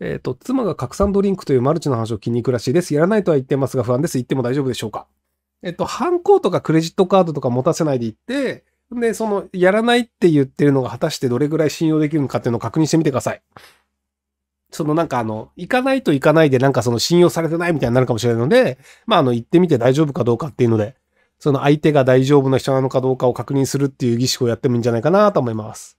えっ、ー、と、妻が拡散ドリンクというマルチの話を気に入くらしいです。やらないとは言ってますが不安です。言っても大丈夫でしょうかえっ、ー、と、犯行とかクレジットカードとか持たせないで行って、で、その、やらないって言ってるのが果たしてどれぐらい信用できるのかっていうのを確認してみてください。そのなんかあの、行かないと行かないでなんかその信用されてないみたいになるかもしれないので、まああの、行ってみて大丈夫かどうかっていうので、その相手が大丈夫な人なのかどうかを確認するっていう儀式をやってもいいんじゃないかなと思います。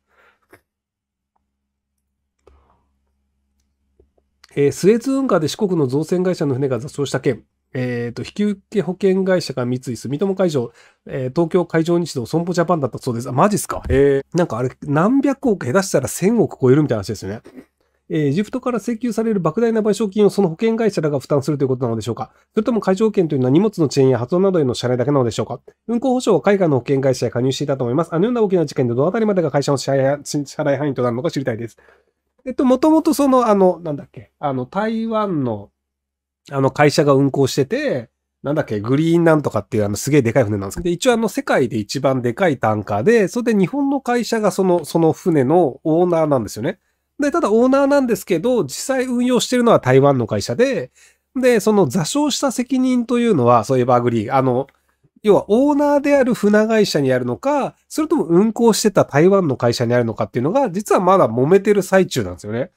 えー、スエズ運河で四国の造船会社の船が座礁した件、えーと、引き受保険会社が三井住友海上、えー、東京海上日動損保ジャパンだったそうです。あ、マジっすか。えー、なんかあれ、何百億下手したら1000億超えるみたいな話ですよね。えー、エジプトから請求される莫大な賠償金をその保険会社らが負担するということなのでしょうかそれとも海上保険というのは荷物の遅延や発音などへの支払いだけなのでしょうか運航保証は海外の保険会社へ加入していたと思います。あのような大きな事件でどのあたりまでが会社の支払い範囲となるのか知りたいです。えっと、もともとその、あの、なんだっけ、あの、台湾の、あの、会社が運航してて、なんだっけ、グリーンなんとかっていうあのすげえでかい船なんですけど、一応あの世界で一番でかいタンカーで、それで日本の会社がその、その船のオーナーなんですよね。で、ただオーナーなんですけど、実際運用してるのは台湾の会社で、で、その座礁した責任というのは、そういえばアグリー、あの、要はオーナーである船会社にあるのか、それとも運航してた台湾の会社にあるのかっていうのが、実はまだ揉めてる最中なんですよね。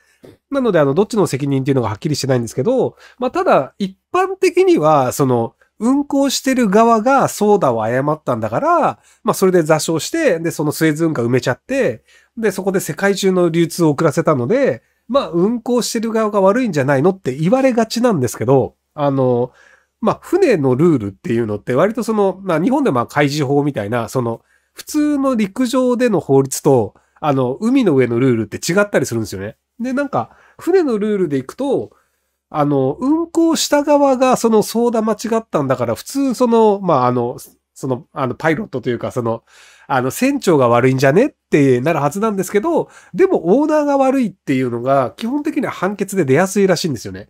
なので、あの、どっちの責任っていうのがはっきりしてないんですけど、まあ、ただ、一般的には、その、運航してる側がソーダを誤ったんだから、まあ、それで座礁して、で、そのスエズ運河埋めちゃって、で、そこで世界中の流通を遅らせたので、まあ、運航してる側が悪いんじゃないのって言われがちなんですけど、あの、まあ、船のルールっていうのって割とその、まあ、日本でまあ海事法みたいな、その、普通の陸上での法律と、あの、海の上のルールって違ったりするんですよね。で、なんか、船のルールで行くと、あの、運航した側がその相談間違ったんだから、普通その、まあ、あの、その、あの、パイロットというか、その、あの、船長が悪いんじゃねってなるはずなんですけど、でもオーナーが悪いっていうのが、基本的には判決で出やすいらしいんですよね。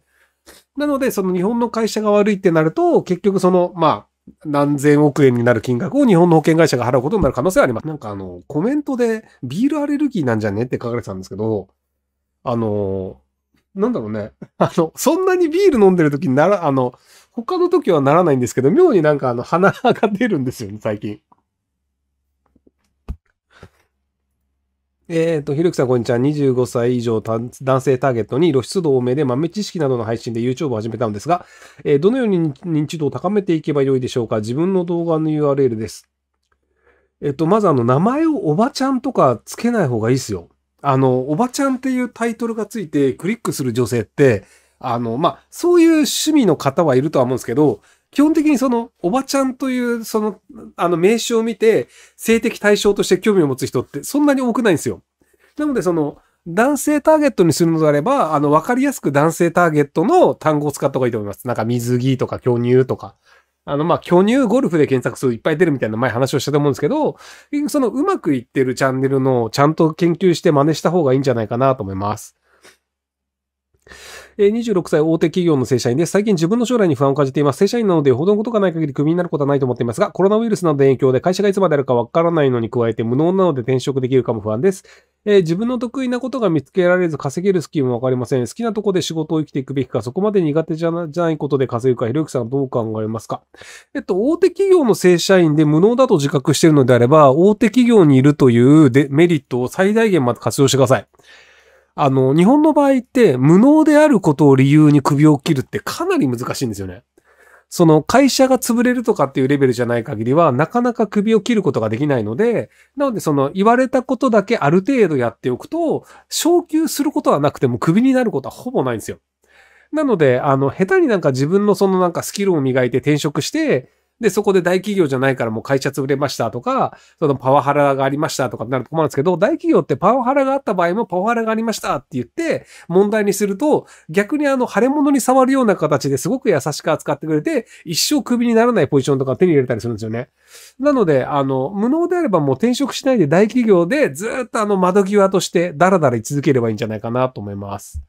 なので、その日本の会社が悪いってなると、結局その、まあ、何千億円になる金額を日本の保険会社が払うことになる可能性はあります。なんかあの、コメントでビールアレルギーなんじゃねって書かれてたんですけど、あの、なんだろうね。あの、そんなにビール飲んでる時になら、あの、他の時はならないんですけど、妙になんかあの、鼻が出るんですよね、最近。えーと、ひるきさん、こんにちは。25歳以上男性ターゲットに露出度多めで豆知識などの配信で YouTube を始めたのですが、えー、どのように認知度を高めていけばよいでしょうか自分の動画の URL です。えっ、ー、と、まずあの、名前をおばちゃんとかつけない方がいいですよ。あの、おばちゃんっていうタイトルがついてクリックする女性って、あの、まあ、そういう趣味の方はいるとは思うんですけど、基本的にその、おばちゃんという、その、あの名詞を見て、性的対象として興味を持つ人ってそんなに多くないんですよ。なので、その、男性ターゲットにするのであれば、あの、わかりやすく男性ターゲットの単語を使った方がいいと思います。なんか、水着とか、巨乳とか。あの、ま巨乳ゴルフで検索するいっぱい出るみたいな前話をしたと思うんですけど、その、うまくいってるチャンネルのちゃんと研究して真似した方がいいんじゃないかなと思います。え26歳大手企業の正社員です。最近自分の将来に不安を感じています。正社員なので、ほどのことがない限りクビになることはないと思っていますが、コロナウイルスなどの影響で会社がいつまであるかわからないのに加えて、無能なので転職できるかも不安です。えー、自分の得意なことが見つけられず稼げるスキルもわかりません。好きなとこで仕事を生きていくべきか、そこまで苦手じゃないことで稼ぐか、ひろゆきさんどう考えますかえっと、大手企業の正社員で無能だと自覚しているのであれば、大手企業にいるというデメリットを最大限まで活用してください。あの、日本の場合って無能であることを理由に首を切るってかなり難しいんですよね。その会社が潰れるとかっていうレベルじゃない限りは、なかなか首を切ることができないので、なのでその言われたことだけある程度やっておくと、昇給することはなくても首になることはほぼないんですよ。なので、あの、下手になんか自分のそのなんかスキルを磨いて転職して、で、そこで大企業じゃないからもう会社潰れましたとか、そのパワハラがありましたとかってなると困るんですけど、大企業ってパワハラがあった場合もパワハラがありましたって言って問題にすると、逆にあの、腫れ物に触るような形ですごく優しく扱ってくれて、一生クビにならないポジションとか手に入れたりするんですよね。なので、あの、無能であればもう転職しないで大企業でずっとあの、窓際としてダラダラ居続ければいいんじゃないかなと思います。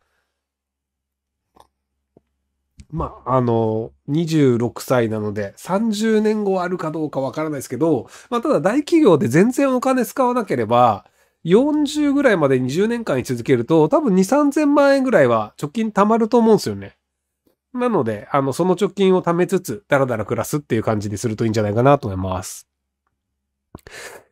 まあ、あの、26歳なので、30年後あるかどうかわからないですけど、まあ、ただ大企業で全然お金使わなければ、40ぐらいまで20年間に続けると、多分2、3000万円ぐらいは貯金貯まると思うんですよね。なので、あの、その貯金を貯めつつ、だらだら暮らすっていう感じにするといいんじゃないかなと思います。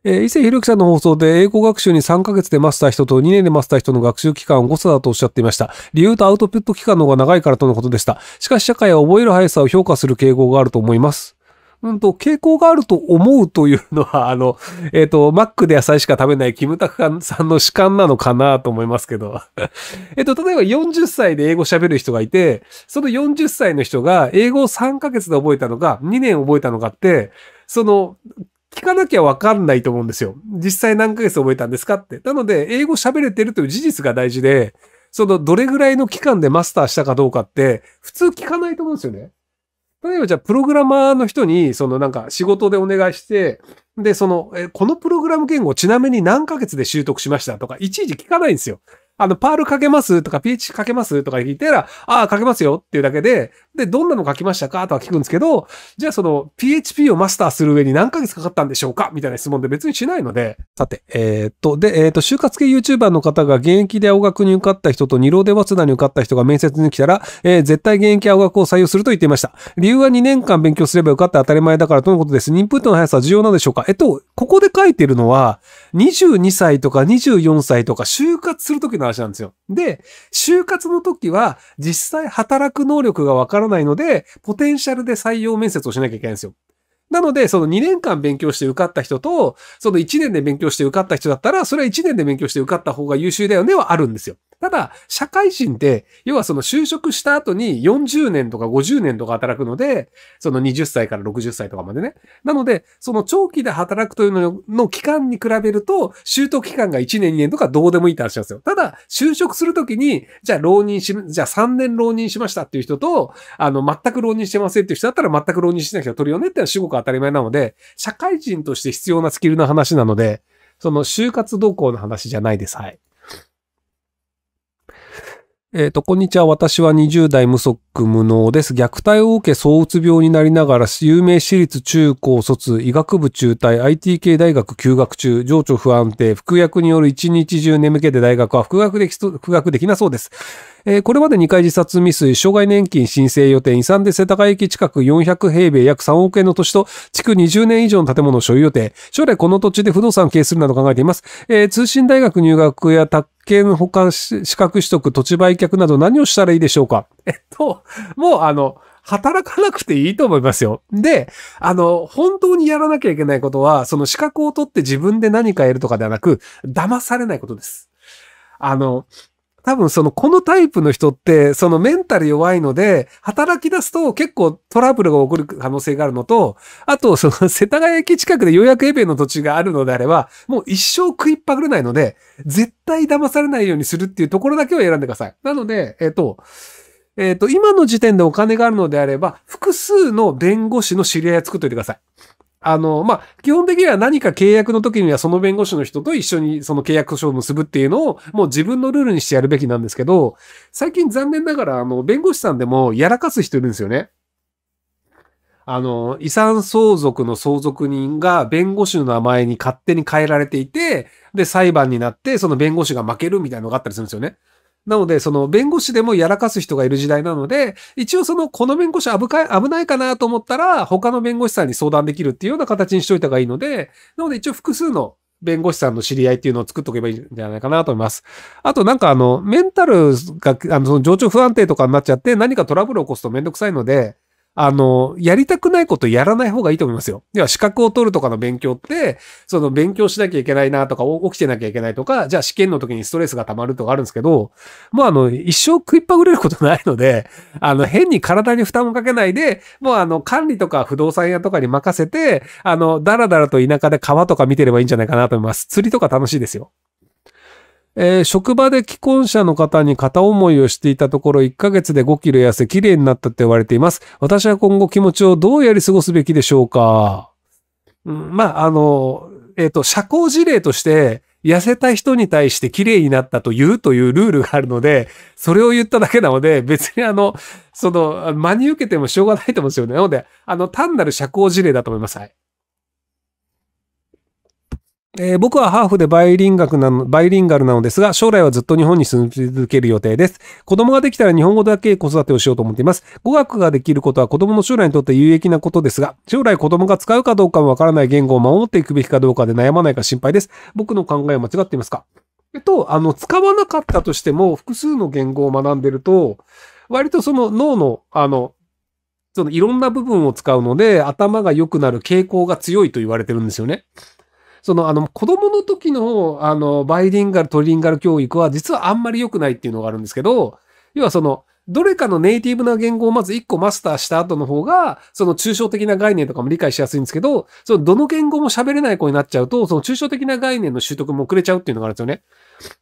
えー、伊勢博之さんの放送で英語学習に3ヶ月でマスター人と2年でマスター人の学習期間を誤差だとおっしゃっていました。理由とアウトプット期間の方が長いからとのことでした。しかし社会は覚える速さを評価する傾向があると思います。うんと、傾向があると思うというのは、あの、えっ、ー、と、マックで野菜しか食べないキムタクさんの主観なのかなと思いますけど。えっと、例えば40歳で英語喋る人がいて、その40歳の人が英語を3ヶ月で覚えたのか、2年覚えたのかって、その、聞かなきゃわかんないと思うんですよ。実際何ヶ月覚えたんですかって。なので、英語喋れてるという事実が大事で、そのどれぐらいの期間でマスターしたかどうかって、普通聞かないと思うんですよね。例えばじゃあ、プログラマーの人に、そのなんか仕事でお願いして、で、その、えこのプログラム言語ちなみに何ヶ月で習得しましたとか、いちいち聞かないんですよ。あの、パールかけますとか、PH かけますとか聞いたら、ああ、かけますよっていうだけで、で、どんなの書きましたかとは聞くんですけど、じゃあその、PHP をマスターする上に何ヶ月かかったんでしょうかみたいな質問で別にしないので。さて、えー、っと、で、えー、っと、就活系 YouTuber の方が現役で青学に受かった人と二郎で早稲田に受かった人が面接に来たら、えー、絶対現役青学を採用すると言っていました。理由は2年間勉強すれば受かって当たり前だからとのことです。インプットの速さは重要なんでしょうかえっと、ここで書いてるのは、22歳とか24歳とか、就活するときの話なんですよ。で、就活の時は実際働く能力がわからないので、ポテンシャルで採用面接をしなきゃいけないんですよ。なので、その2年間勉強して受かった人と、その1年で勉強して受かった人だったら、それは1年で勉強して受かった方が優秀だよねはあるんですよ。ただ、社会人って、要はその就職した後に40年とか50年とか働くので、その20歳から60歳とかまでね。なので、その長期で働くというのの期間に比べると、習得期間が1年2年とかどうでもいいって話なんですよ。ただ、就職するときに、じゃあ浪人し、じゃあ3年浪人しましたっていう人と、あの、全く浪人してませんっていう人だったら全く浪人しない人取るよねってのはすごく当たり前なので、社会人として必要なスキルの話なので、その就活動向の話じゃないです。はい。えっ、ー、と、こんにちは。私は20代無足無能です。虐待を受け、躁鬱病になりながら、有名私立中高卒、医学部中退、IT 系大学休学中、情緒不安定、服薬による一日中眠気で大学は服学でき、服学できなそうです。えー、これまで2回自殺未遂、障害年金申請予定、遺産で世田谷駅近く400平米約3億円の土地と、築20年以上の建物を所有予定、将来この土地で不動産を経営するなど考えています。えー、通信大学入学や宅権保管し、資格取得、土地売却など何をしたらいいでしょうか えっと、もうあの、働かなくていいと思いますよ。で、あの、本当にやらなきゃいけないことは、その資格を取って自分で何かやるとかではなく、騙されないことです。あの、多分その、このタイプの人って、そのメンタル弱いので、働き出すと結構トラブルが起こる可能性があるのと、あと、その、世田谷駅近くでようやくエベの土地があるのであれば、もう一生食いっぱぐれないので、絶対騙されないようにするっていうところだけを選んでください。なので、えっ、と、えっ、と、今の時点でお金があるのであれば、複数の弁護士の知り合いを作っておいてください。あの、まあ、基本的には何か契約の時にはその弁護士の人と一緒にその契約書を結ぶっていうのをもう自分のルールにしてやるべきなんですけど、最近残念ながらあの、弁護士さんでもやらかす人いるんですよね。あの、遺産相続の相続人が弁護士の名前に勝手に変えられていて、で、裁判になって、その弁護士が負けるみたいなのがあったりするんですよね。なので、その弁護士でもやらかす人がいる時代なので、一応その、この弁護士危か危ないかなと思ったら、他の弁護士さんに相談できるっていうような形にしといた方がいいので、なので一応複数の弁護士さんの知り合いっていうのを作っとけばいいんじゃないかなと思います。あとなんかあの、メンタルが、あの、その情緒不安定とかになっちゃって何かトラブルを起こすとめんどくさいので、あの、やりたくないことやらない方がいいと思いますよ。では資格を取るとかの勉強って、その勉強しなきゃいけないなとか、起きてなきゃいけないとか、じゃあ試験の時にストレスが溜まるとかあるんですけど、もうあの、一生食いっぱぐれることないので、あの、変に体に負担をかけないで、もうあの、管理とか不動産屋とかに任せて、あの、だらだらと田舎で川とか見てればいいんじゃないかなと思います。釣りとか楽しいですよ。えー、職場で既婚者の方に片思いをしていたところ1ヶ月で5キロ痩せ綺麗になったって言われています。私は今後気持ちをどうやり過ごすべきでしょうか、うん、まあ、あの、えっ、ー、と、社交事例として、痩せた人に対して綺麗になったと言うというルールがあるので、それを言っただけなので、別にあの、その、真に受けてもしょうがないと思うんですよね。なので、あの、単なる社交事例だと思います。はい。えー、僕はハーフでバイリンガルなのバイリンガルなのですが、将来はずっと日本に住み続ける予定です。子供ができたら日本語だけ子育てをしようと思っています。語学ができることは子供の将来にとって有益なことですが、将来子供が使うかどうかもわからない言語を守っていくべきかどうかで悩まないか心配です。僕の考えは間違っていますかえっと、あの、使わなかったとしても、複数の言語を学んでると、割とその脳の、あの、そのいろんな部分を使うので、頭が良くなる傾向が強いと言われてるんですよね。その、あの、子供の時の、あの、バイリンガル、トリリンガル教育は、実はあんまり良くないっていうのがあるんですけど、要はその、どれかのネイティブな言語をまず1個マスターした後の方が、その抽象的な概念とかも理解しやすいんですけど、そのどの言語も喋れない子になっちゃうと、その抽象的な概念の習得も遅れちゃうっていうのがあるんですよね。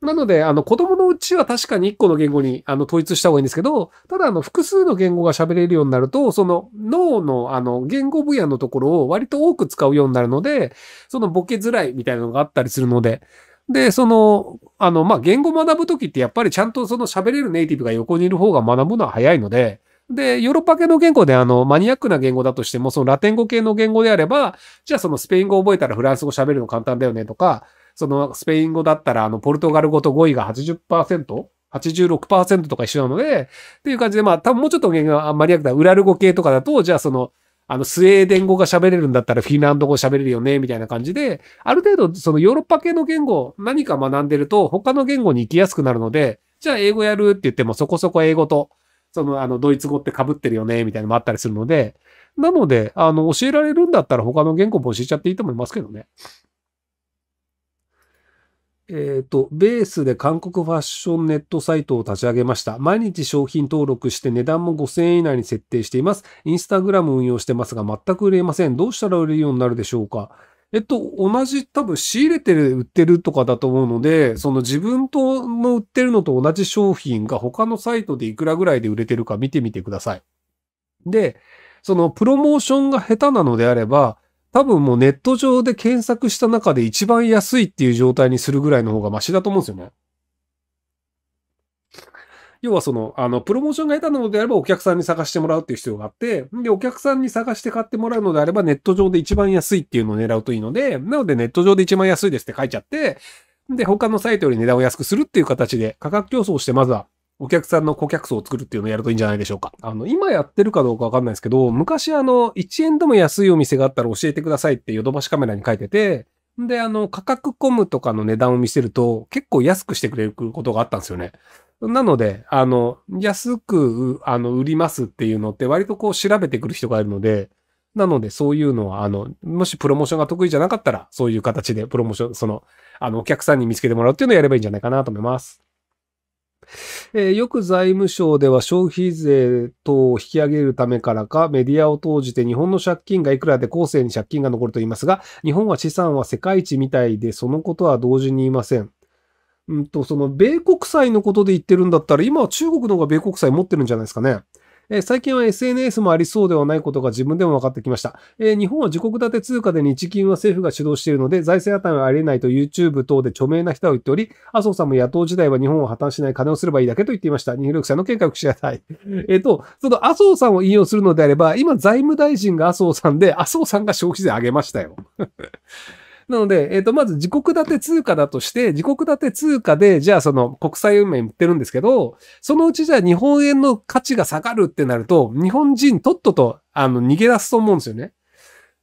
なので、あの、子供のうちは確かに1個の言語にあの統一した方がいいんですけど、ただ、あの、複数の言語が喋れるようになると、その脳の、あの、言語分野のところを割と多く使うようになるので、そのボケづらいみたいなのがあったりするので、で、その、あの、まあ、言語学ぶときってやっぱりちゃんとその喋れるネイティブが横にいる方が学ぶのは早いので、で、ヨーロッパ系の言語であの、マニアックな言語だとしても、そのラテン語系の言語であれば、じゃあそのスペイン語を覚えたらフランス語喋るの簡単だよねとか、そのスペイン語だったらあの、ポルトガル語と語彙が 80%? 86%とか一緒なので、っていう感じで、まあ、多分もうちょっとマニアックな、ウラル語系とかだと、じゃあその、あの、スウェーデン語が喋れるんだったらフィンランド語喋れるよね、みたいな感じで、ある程度、そのヨーロッパ系の言語、何か学んでると、他の言語に行きやすくなるので、じゃあ英語やるって言っても、そこそこ英語と、その、あの、ドイツ語って被ってるよね、みたいなのもあったりするので、なので、あの、教えられるんだったら他の言語も教えちゃっていいと思いますけどね。えっ、ー、と、ベースで韓国ファッションネットサイトを立ち上げました。毎日商品登録して値段も5000円以内に設定しています。インスタグラム運用してますが全く売れません。どうしたら売れるようになるでしょうかえっと、同じ多分仕入れてる、売ってるとかだと思うので、その自分との売ってるのと同じ商品が他のサイトでいくらぐらいで売れてるか見てみてください。で、そのプロモーションが下手なのであれば、多分もうネット上で検索した中で一番安いっていう状態にするぐらいの方がマシだと思うんですよね。要はその、あの、プロモーションが下手なのであればお客さんに探してもらうっていう必要があって、で、お客さんに探して買ってもらうのであればネット上で一番安いっていうのを狙うといいので、なのでネット上で一番安いですって書いちゃって、で、他のサイトより値段を安くするっていう形で価格競争してまずはお客さんの顧客層を作るっていうのをやるといいんじゃないでしょうか。あの、今やってるかどうかわかんないですけど、昔あの、1円でも安いお店があったら教えてくださいってヨドバシカメラに書いてて、で、あの、価格コムとかの値段を見せると、結構安くしてくれることがあったんですよね。なので、あの、安く、あの、売りますっていうのって割とこう調べてくる人がいるので、なので、そういうのは、あの、もしプロモーションが得意じゃなかったら、そういう形でプロモーション、その、あの、お客さんに見つけてもらうっていうのをやればいいんじゃないかなと思います。えー、よく財務省では消費税等を引き上げるためからか、メディアを投じて日本の借金がいくらで後世に借金が残ると言いますが、日本は資産は世界一みたいで、そのことは同時に言いません。うんと、その米国債のことで言ってるんだったら、今は中国の方が米国債持ってるんじゃないですかね。え最近は SNS もありそうではないことが自分でも分かってきました。え日本は自国建て通貨で日銀は政府が主導しているので、財政破綻はありえないと YouTube 等で著名な人は言っており、麻生さんも野党時代は日本を破綻しない金をすればいいだけと言っていました。入力者の見解を知しなさい。えっと、その麻生さんを引用するのであれば、今財務大臣が麻生さんで、麻生さんが消費税上げましたよ。なので、えっ、ー、と、まず自国建て通貨だとして、自国建て通貨で、じゃあその国際運命売ってるんですけど、そのうちじゃあ日本円の価値が下がるってなると、日本人とっとと、あの、逃げ出すと思うんですよね。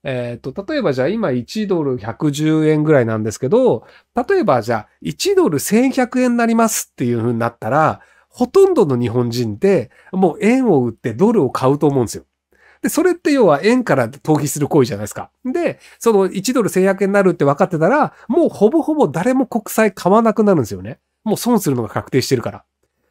えっ、ー、と、例えばじゃあ今1ドル110円ぐらいなんですけど、例えばじゃあ1ドル1100円になりますっていう風になったら、ほとんどの日本人ってもう円を売ってドルを買うと思うんですよ。で、それって要は円から逃避する行為じゃないですか。で、その1ドル1100円になるって分かってたら、もうほぼほぼ誰も国債買わなくなるんですよね。もう損するのが確定してるから。っ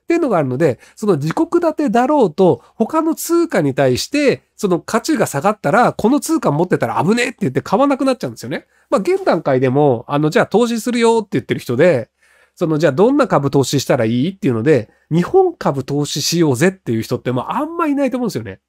ていうのがあるので、その自国建てだろうと、他の通貨に対して、その価値が下がったら、この通貨持ってたら危ねえって言って買わなくなっちゃうんですよね。まあ、現段階でも、あの、じゃあ投資するよって言ってる人で、その、じゃあどんな株投資したらいいっていうので、日本株投資しようぜっていう人って、まあ、あんまいないと思うんですよね。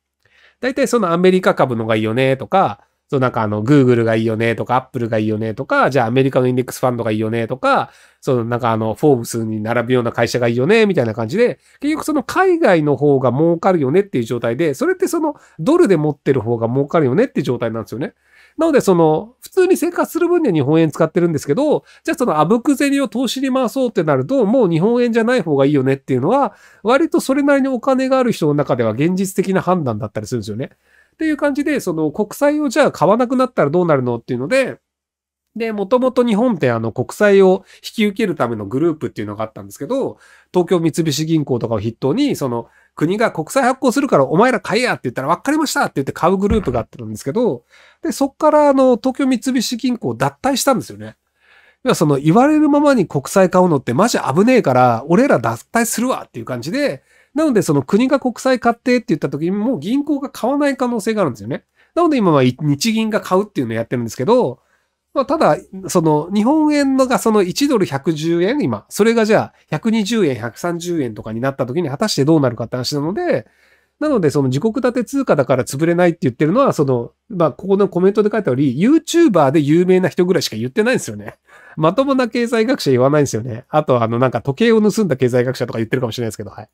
大体そのアメリカ株のがいいよねとか、そうなんかあの、Google がいいよねとか、Apple がいいよねとか、じゃあアメリカのインデックスファンドがいいよねとか、そのなんかあの、フォーブスに並ぶような会社がいいよねみたいな感じで、結局その海外の方が儲かるよねっていう状態で、それってそのドルで持ってる方が儲かるよねっていう状態なんですよね。なので、その、普通に生活する分には日本円使ってるんですけど、じゃあそのあぶく銭を投資に回そうってなると、もう日本円じゃない方がいいよねっていうのは、割とそれなりにお金がある人の中では現実的な判断だったりするんですよね。っていう感じで、その国債をじゃあ買わなくなったらどうなるのっていうので、で、もともと日本ってあの国債を引き受けるためのグループっていうのがあったんですけど、東京三菱銀行とかを筆頭に、その国が国債発行するからお前ら買えやって言ったら分かりましたって言って買うグループがあったんですけど、で、そっからあの、東京三菱銀行脱退したんですよね。要はその言われるままに国債買うのってマジ危ねえから、俺ら脱退するわっていう感じで、なのでその国が国債買ってって言った時にもう銀行が買わない可能性があるんですよね。なので今は日銀が買うっていうのをやってるんですけど、まあ、ただ、その、日本円のがその1ドル110円、今。それがじゃあ、120円、130円とかになった時に果たしてどうなるかって話なので、なので、その自国建て通貨だから潰れないって言ってるのは、その、まあ、ここのコメントで書いた通り、YouTuber で有名な人ぐらいしか言ってないんですよね。まともな経済学者言わないんですよね。あと、あの、なんか時計を盗んだ経済学者とか言ってるかもしれないですけど、はい。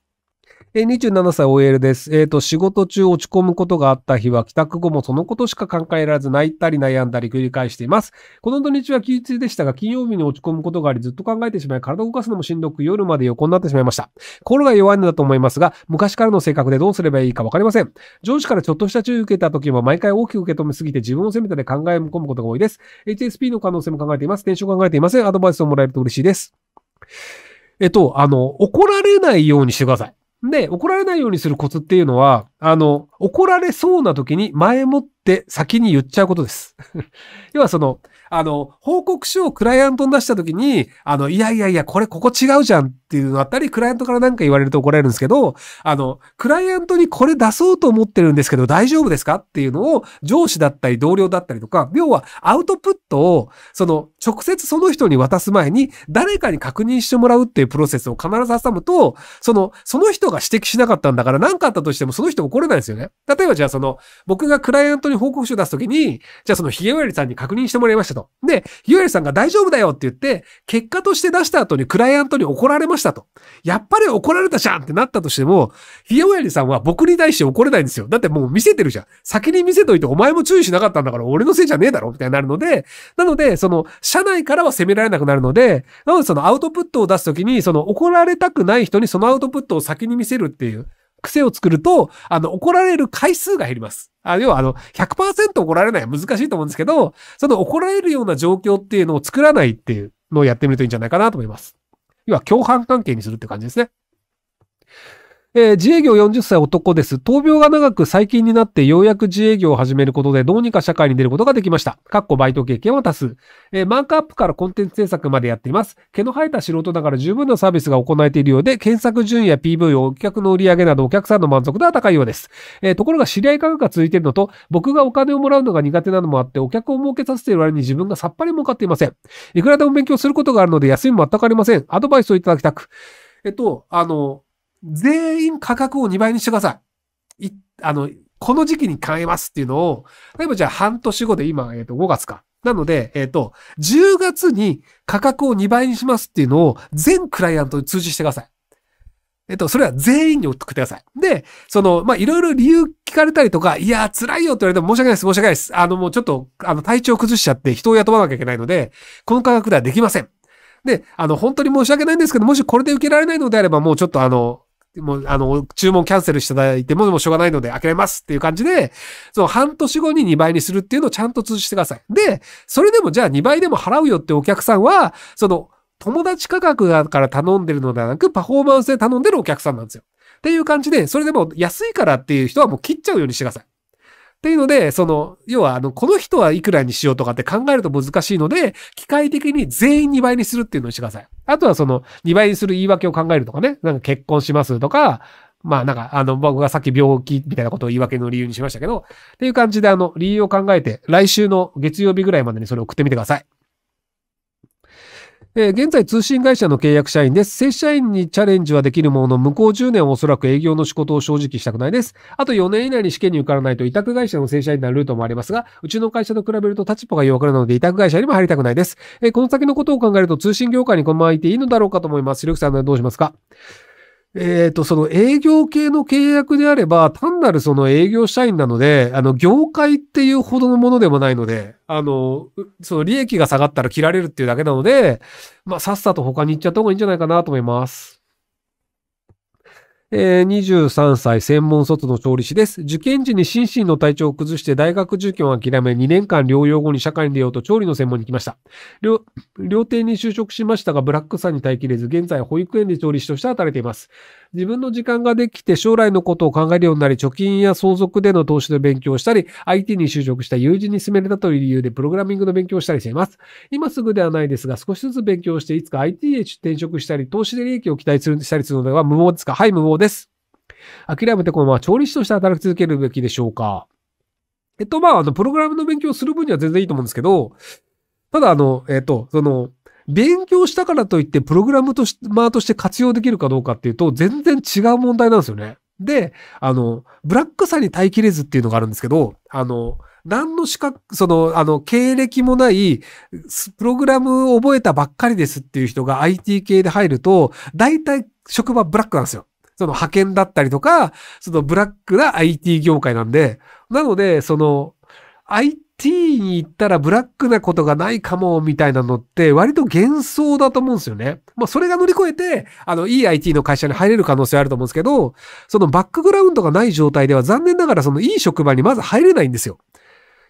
え27歳 OL です。えっ、ー、と、仕事中落ち込むことがあった日は、帰宅後もそのことしか考えられず、泣いたり悩んだり繰り返しています。この土日は休日でしたが、金曜日に落ち込むことがあり、ずっと考えてしまい、体を動かすのもしんどく、夜まで横になってしまいました。心が弱いのだと思いますが、昔からの性格でどうすればいいかわかりません。上司からちょっとした注意を受けた時も、毎回大きく受け止めすぎて、自分を責めたり考え込むことが多いです。HSP の可能性も考えています。転職を考えていません。アドバイスをもらえると嬉しいです。えっと、あの、怒られないようにしてください。で、怒られないようにするコツっていうのは、あの、怒られそうな時に前もって先に言っちゃうことです。要はその、あの、報告書をクライアントに出した時に、あの、いやいやいや、これここ違うじゃんっていうのあったり、クライアントから何か言われると怒られるんですけど、あの、クライアントにこれ出そうと思ってるんですけど大丈夫ですかっていうのを上司だったり同僚だったりとか、要はアウトプットを、その、直接その人に渡す前に、誰かに確認してもらうっていうプロセスを必ず挟むと、その、その人が指摘しなかったんだから、何かあったとしてもその人怒れないですよね。例えばじゃあその、僕がクライアントに報告書を出すときに、じゃあそのひげわりさんに確認してもらいましたと。で、ひげわりさんが大丈夫だよって言って、結果として出した後にクライアントに怒られましたと。やっぱり怒られたじゃんってなったとしても、ひげわりさんは僕に対して怒れないんですよ。だってもう見せてるじゃん。先に見せといてお前も注意しなかったんだから俺のせいじゃねえだろみたいになるので、なので、その、社内からは責められなくなるので、なのでそのアウトプットを出すときに、その怒られたくない人にそのアウトプットを先に見せるっていう癖を作ると、あの、怒られる回数が減ります。あ要は、あの、100%怒られない難しいと思うんですけど、その怒られるような状況っていうのを作らないっていうのをやってみるといいんじゃないかなと思います。要は、共犯関係にするって感じですね。えー、自営業40歳男です。闘病が長く最近になってようやく自営業を始めることでどうにか社会に出ることができました。かっこバイト経験は多数。えー、マークアップからコンテンツ制作までやっています。毛の生えた素人ながら十分なサービスが行えているようで、検索順位や PV をお客の売り上げなどお客さんの満足度は高いようです。えー、ところが知り合い価格が続いているのと、僕がお金をもらうのが苦手なのもあって、お客を儲けさせている割に自分がさっぱり儲かっていません。いくらでも勉強することがあるので、休みも全くありません。アドバイスをいただきたく。えっと、あの、全員価格を2倍にしてください。い、あの、この時期に買えますっていうのを、例えばじゃあ半年後で今、えっ、ー、と、5月か。なので、えっ、ー、と、10月に価格を2倍にしますっていうのを全クライアントに通知してください。えっ、と、それは全員に送ってください。で、その、まあ、いろいろ理由聞かれたりとか、いや、辛いよって言われても申し訳ないです、申し訳ないです。あの、もうちょっと、あの、体調崩しちゃって人を雇わなきゃいけないので、この価格ではできません。で、あの、本当に申し訳ないんですけど、もしこれで受けられないのであれば、もうちょっとあの、もう、あの、注文キャンセルしていただいても、もうしょうがないので諦めますっていう感じで、その半年後に2倍にするっていうのをちゃんと通知してください。で、それでもじゃあ2倍でも払うよってお客さんは、その、友達価格だから頼んでるのではなく、パフォーマンスで頼んでるお客さんなんですよ。っていう感じで、それでも安いからっていう人はもう切っちゃうようにしてください。っていうので、その、要は、あの、この人はいくらにしようとかって考えると難しいので、機械的に全員2倍にするっていうのにしてください。あとはその、2倍にする言い訳を考えるとかね、なんか結婚しますとか、まあなんか、あの、僕がさっき病気みたいなことを言い訳の理由にしましたけど、っていう感じであの、理由を考えて、来週の月曜日ぐらいまでにそれを送ってみてください。えー、現在通信会社の契約社員です。正社員にチャレンジはできるものの、向こう10年はおそらく営業の仕事を正直したくないです。あと4年以内に試験に受からないと委託会社の正社員になるルートもありますが、うちの会社と比べると立場が弱くなるので委託会社にも入りたくないです。えー、この先のことを考えると通信業界にこのままいていいのだろうかと思います。シルクさんはどうしますかえっ、と、その営業系の契約であれば、単なるその営業社員なので、あの、業界っていうほどのものでもないので、あの、その利益が下がったら切られるっていうだけなので、まあ、さっさと他に行っちゃった方がいいんじゃないかなと思います。えー、23歳専門卒の調理師です。受験時に心身の体調を崩して大学受験を諦め、2年間療養後に社会に出ようと調理の専門に来ました。料、料亭に就職しましたが、ブラックさんに耐えきれず、現在保育園で調理師として働いています。自分の時間ができて将来のことを考えるようになり、貯金や相続での投資の勉強をしたり、IT に就職した友人に勧められたという理由でプログラミングの勉強をしたりしています。今すぐではないですが、少しずつ勉強して、いつか IT へ転職したり、投資で利益を期待するしたりするのでは無謀ですかはい、無謀です。諦めてこのまま調理師として働き続けるべきでしょうかえっと、まあ、あの、プログラムの勉強をする分には全然いいと思うんですけど、ただ、あの、えっと、その、勉強したからといって、プログラムとし、マーとして活用できるかどうかっていうと、全然違う問題なんですよね。で、あの、ブラックさに耐えきれずっていうのがあるんですけど、あの、何の資格、その、あの、経歴もない、プログラムを覚えたばっかりですっていう人が IT 系で入ると、大体職場ブラックなんですよ。その派遣だったりとか、そのブラックな IT 業界なんで、なので、その、IT T に行ったらブラックなことがないかも、みたいなのって割と幻想だと思うんですよね。まあそれが乗り越えて、あの、いい IT の会社に入れる可能性あると思うんですけど、そのバックグラウンドがない状態では残念ながらそのいい職場にまず入れないんですよ。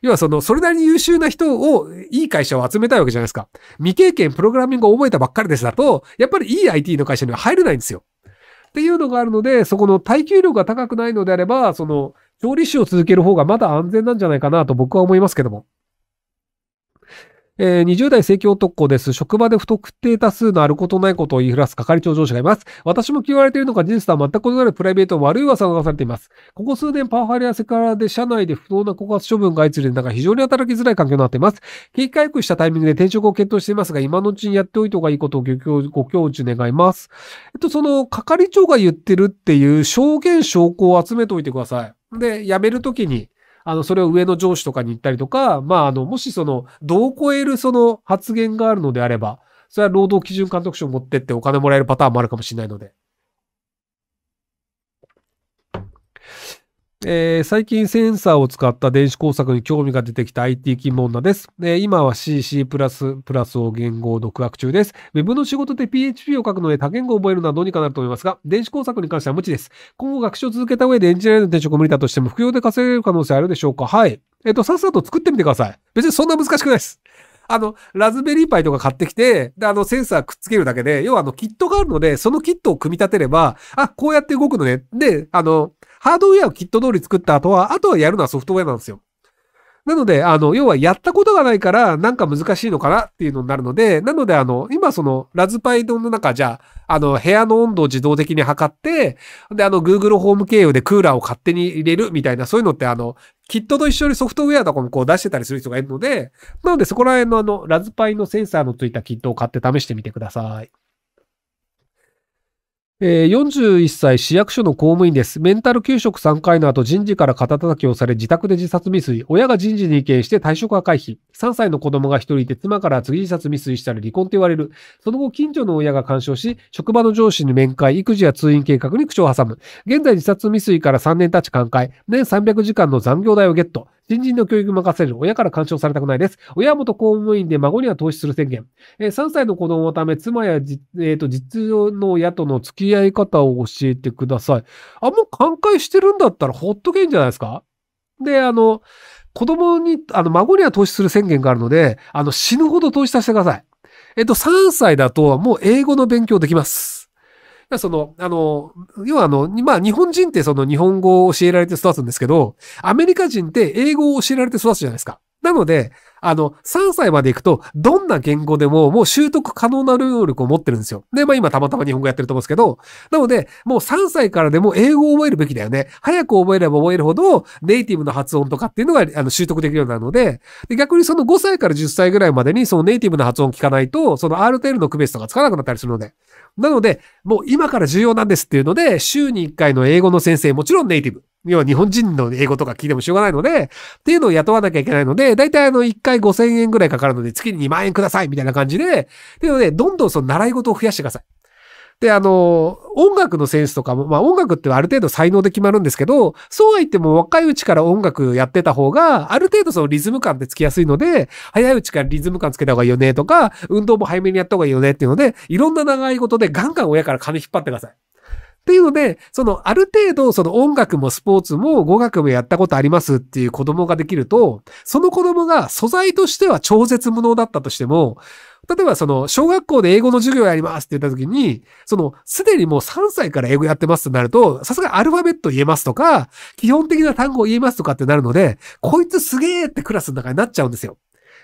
要はその、それなりに優秀な人を、いい会社を集めたいわけじゃないですか。未経験プログラミングを覚えたばっかりですだと、やっぱりいい IT の会社には入れないんですよ。っていうのがあるので、そこの耐久力が高くないのであれば、その、調理師を続ける方がまだ安全なんじゃないかなと僕は思いますけども。えー、20代正規男です。職場で不特定多数のあることないことを言いふらす係長上司がいます。私も嫌われているのか人生とは全く異なるプライベートの悪い噂が流されています。ここ数年パワハラやセクハラで社内で不当な告発処分が相次いでいる中、非常に働きづらい環境になっています。景気回復したタイミングで転職を検討していますが、今のうちにやっておいた方がいいことをご教授願います。えっと、その、係長が言ってるっていう証言証拠を集めておいてください。で、辞めるときに、あの、それを上の上司とかに言ったりとか、まあ、あの、もしその、度を超えるその発言があるのであれば、それは労働基準監督署を持ってってお金もらえるパターンもあるかもしれないので。えー、最近センサーを使った電子工作に興味が出てきた IT 勤務女です。えー、今は CC++ を言語を独学中です。Web の仕事で PHP を書くので多言語を覚えるのはどうにかなると思いますが、電子工作に関しては無知です。今後学習を続けた上でエンジニアの転職を無理だとしても副業で稼げる可能性あるでしょうかはい。えっ、ー、と、さっさと作ってみてください。別にそんな難しくないです。あの、ラズベリーパイとか買ってきて、で、あの、センサーくっつけるだけで、要はあの、キットがあるので、そのキットを組み立てれば、あ、こうやって動くのね。で、あの、ハードウェアをキット通り作った後は、あとはやるのはソフトウェアなんですよ。なので、あの、要はやったことがないから、なんか難しいのかなっていうのになるので、なので、あの、今その、ラズパイドの中じゃあ、あの、部屋の温度を自動的に測って、で、あの、Google ホーム経由でクーラーを勝手に入れるみたいな、そういうのって、あの、キットと一緒にソフトウェアとかもこう出してたりする人がいるので、なので、そこら辺のあの、ラズパイのセンサーのついたキットを買って試してみてください。え41歳市役所の公務員です。メンタル給食3回の後、人事から肩叩きをされ、自宅で自殺未遂。親が人事に意見して退職は回避。3歳の子供が1人いて、妻から次自殺未遂したら離婚と言われる。その後、近所の親が干渉し、職場の上司に面会、育児や通院計画に口を挟む。現在自殺未遂から3年経ち寛解。年300時間の残業代をゲット。新人の教育任せる。親から干渉されたくないです。親元公務員で孫には投資する宣言。えー、3歳の子供のため、妻やじ、えーと、の親との付き合い方を教えてください。あんま寛解してるんだったらほっとけんじゃないですかで、あの、子供に、あの、孫には投資する宣言があるので、あの、死ぬほど投資させてください。えっ、ー、と、3歳だともう英語の勉強できます。その、あの、要はあの、まあ、日本人ってその日本語を教えられて育つんですけど、アメリカ人って英語を教えられて育つじゃないですか。なので、あの、3歳まで行くと、どんな言語でももう習得可能な能力を持ってるんですよ。で、まあ今たまたま日本語やってると思うんですけど、なので、もう3歳からでも英語を覚えるべきだよね。早く覚えれば覚えるほど、ネイティブの発音とかっていうのがあの習得できるようになるのでで、逆にその5歳から10歳ぐらいまでに、そのネイティブの発音を聞かないと、その RTL の区別とかつかなくなったりするので。なので、もう今から重要なんですっていうので、週に1回の英語の先生、もちろんネイティブ。要は日本人の英語とか聞いてもしょうがないので、っていうのを雇わなきゃいけないので、だいたいあの1回5000円ぐらいかかるので、月に2万円くださいみたいな感じで、っていうので、どんどんその習い事を増やしてください。で、あの、音楽のセンスとかも、まあ音楽ってある程度才能で決まるんですけど、そうは言っても若いうちから音楽やってた方が、ある程度そのリズム感ってつきやすいので、早いうちからリズム感つけた方がいいよねとか、運動も早めにやった方がいいよねっていうので、いろんな長いことでガンガン親から金引っ張ってください。っていうので、そのある程度その音楽もスポーツも語学もやったことありますっていう子供ができると、その子供が素材としては超絶無能だったとしても、例えばその、小学校で英語の授業やりますって言った時に、その、すでにもう3歳から英語やってますってなると、さすがアルファベット言えますとか、基本的な単語言えますとかってなるので、こいつすげーってクラスの中になっちゃうんですよ。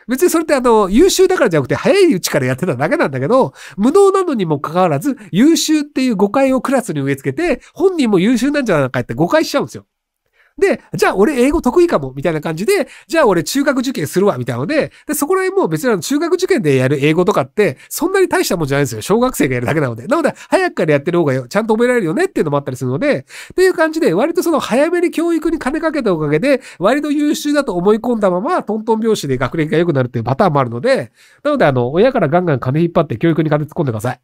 別にそれってあの、優秀だからじゃなくて、早いうちからやってただけなんだけど、無能なのにもかかわらず、優秀っていう誤解をクラスに植え付けて、本人も優秀なんじゃないかって誤解しちゃうんですよ。で、じゃあ俺英語得意かも、みたいな感じで、じゃあ俺中学受験するわ、みたいなので、で、そこら辺も別に中学受験でやる英語とかって、そんなに大したもんじゃないんですよ。小学生がやるだけなので。なので、早くからやってる方がよ、ちゃんと覚えられるよねっていうのもあったりするので、っていう感じで、割とその早めに教育に金かけたおかげで、割と優秀だと思い込んだまま、トントン拍子で学歴が良くなるっていうパターンもあるので、なので、あの、親からガンガン金引っ張って教育に金突っ込んでください。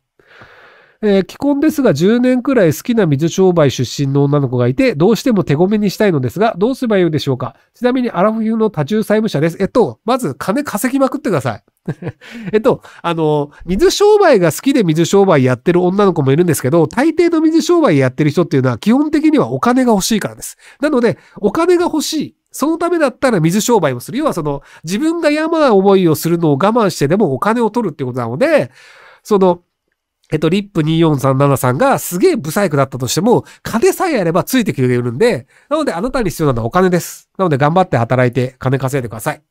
えー、既婚ですが10年くらい好きな水商売出身の女の子がいて、どうしても手ごめにしたいのですが、どうすればよいでしょうかちなみにアラフィフの多重債務者です。えっと、まず金稼ぎまくってください。えっと、あの、水商売が好きで水商売やってる女の子もいるんですけど、大抵の水商売やってる人っていうのは基本的にはお金が欲しいからです。なので、お金が欲しい。そのためだったら水商売をする。要はその、自分が山な思いをするのを我慢してでもお金を取るってことなので、その、えっと、リップ2437さんがすげえ不細工だったとしても、金さえあればついてくれるんで、なのであなたに必要なのはお金です。なので頑張って働いて金稼いでください。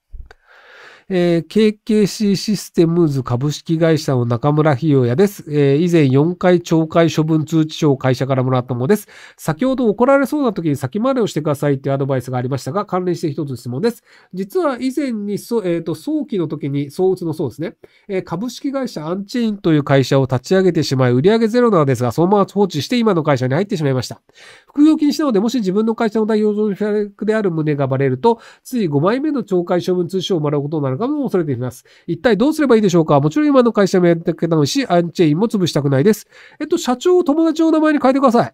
えー、KKC システムズ株式会社の中村ひよやです。えー、以前4回懲戒処分通知書を会社からもらったものです。先ほど怒られそうな時に先回りをしてくださいっていうアドバイスがありましたが、関連して一つ質問です。実は以前に、そえっ、ー、と、早期の時に、早打つのそうですね、えー、株式会社アンチェインという会社を立ち上げてしまい、売上ゼロなのですが、そのまま放置して今の会社に入ってしまいました。副業禁止なので、もし自分の会社の代表者である旨がバレると、つい5枚目の懲戒処分通知書をもらうことになるかがも恐れています。一体どうすればいいでしょうかもちろん今の会社もやってくれなし、アンチェインも潰したくないです。えっと、社長を友達の名前に変えてください。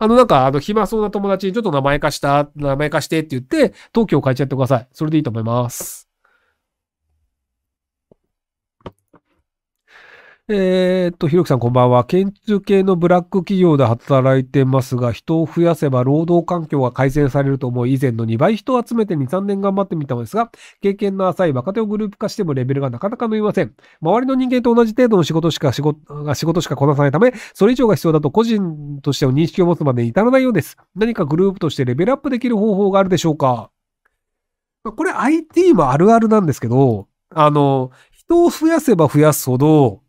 あの、なんか、あの、暇そうな友達にちょっと名前貸した、名前貸してって言って、東京を変えちゃってください。それでいいと思います。えー、っと、ひろきさんこんばんは。建築系のブラック企業で働いてますが、人を増やせば労働環境が改善されると思う以前の2倍人を集めて2、3年頑張ってみたのですが、経験の浅い若手をグループ化してもレベルがなかなか伸びません。周りの人間と同じ程度の仕事しか仕事が仕事しかこなさないため、それ以上が必要だと個人としての認識を持つまでに至らないようです。何かグループとしてレベルアップできる方法があるでしょうかこれ IT もあるあるなんですけど、あの、人を増やせば増やすほど、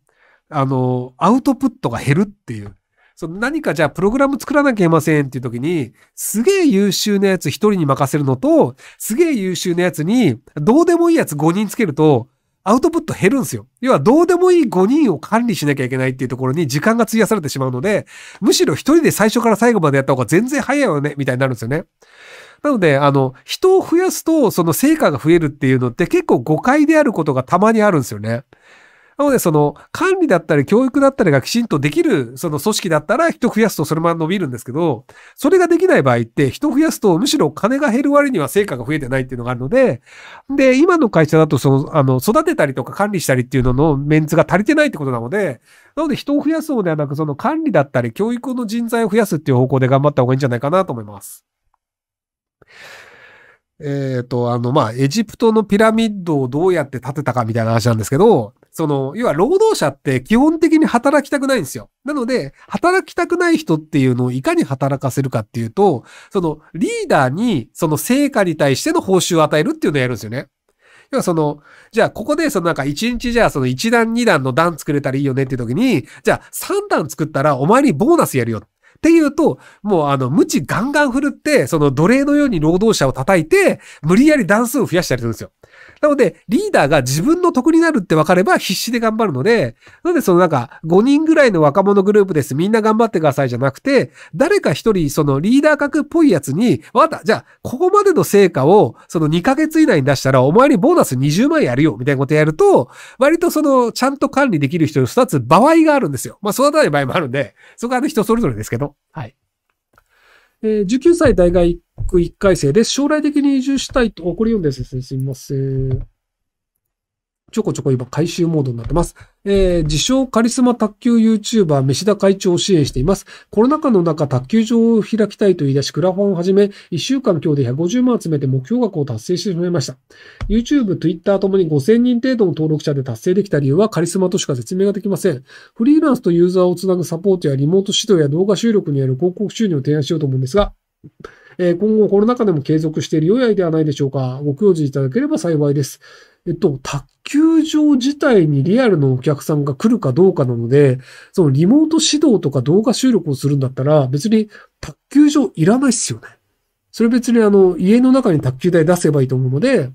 あの、アウトプットが減るっていう。その何かじゃあプログラム作らなきゃいけませんっていう時に、すげえ優秀なやつ一人に任せるのと、すげえ優秀なやつに、どうでもいいやつ5人つけると、アウトプット減るんですよ。要はどうでもいい5人を管理しなきゃいけないっていうところに時間が費やされてしまうので、むしろ一人で最初から最後までやった方が全然早いよね、みたいになるんですよね。なので、あの、人を増やすと、その成果が増えるっていうのって結構誤解であることがたまにあるんですよね。なので、その、管理だったり、教育だったりがきちんとできる、その組織だったら、人増やすとそれまで伸びるんですけど、それができない場合って、人増やすと、むしろ金が減る割には成果が増えてないっていうのがあるので、で、今の会社だと、その、あの、育てたりとか管理したりっていうののメンツが足りてないってことなので、なので、人を増やすのではなく、その管理だったり、教育の人材を増やすっていう方向で頑張った方がいいんじゃないかなと思います。えっ、ー、と、あの、まあ、エジプトのピラミッドをどうやって建てたかみたいな話なんですけど、その、要は労働者って基本的に働きたくないんですよ。なので、働きたくない人っていうのをいかに働かせるかっていうと、そのリーダーにその成果に対しての報酬を与えるっていうのをやるんですよね。要はその、じゃあここでそのなんか1日じゃあその1段2段の段作れたらいいよねっていう時に、じゃあ3段作ったらお前にボーナスやるよ。っていうと、もうあの、無知ガンガン振るって、その奴隷のように労働者を叩いて、無理やり段数を増やしたりするんですよ。なので、リーダーが自分の得になるって分かれば必死で頑張るので、なのでそのなんか、5人ぐらいの若者グループです。みんな頑張ってくださいじゃなくて、誰か一人、そのリーダー格っぽいやつに、わかった、じゃあ、ここまでの成果を、その2ヶ月以内に出したら、お前にボーナス20万やるよ、みたいなことやると、割とその、ちゃんと管理できる人に育つ場合があるんですよ。まあ、育たない場合もあるんで、そこは人それぞれですけど。はい。えー、19歳大学1回生で将来的に移住したいと、これ読んで先生すみません。ちょこちょこ今回収モードになってます。えー、自称カリスマ卓球 YouTuber 飯田会長を支援しています。コロナ禍の中、卓球場を開きたいと言い出し、クラファンをはじめ、1週間今日で150万集めて目標額を達成してしまいました。YouTube、Twitter ともに5000人程度の登録者で達成できた理由はカリスマとしか説明ができません。フリーランスとユーザーをつなぐサポートやリモート指導や動画収録による広告収入を提案しようと思うんですが、えー、今後コロナ禍でも継続している良いアイデアはないでしょうか。ご教示いただければ幸いです。えっと、卓球場自体にリアルのお客さんが来るかどうかなので、そのリモート指導とか動画収録をするんだったら、別に卓球場いらないっすよね。それ別にあの、家の中に卓球台出せばいいと思うので、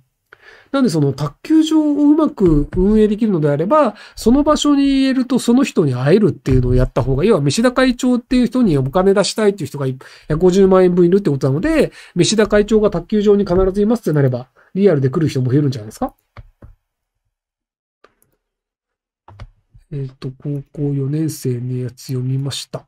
なんでその卓球場をうまく運営できるのであれば、その場所にいるとその人に会えるっていうのをやった方が、要は飯田会長っていう人にお金出したいっていう人が150万円分いるってことなので、飯田会長が卓球場に必ずいますってなれば、リアルで来る人も増えるんじゃないですかえっ、ー、と、高校4年生のやつ読みました。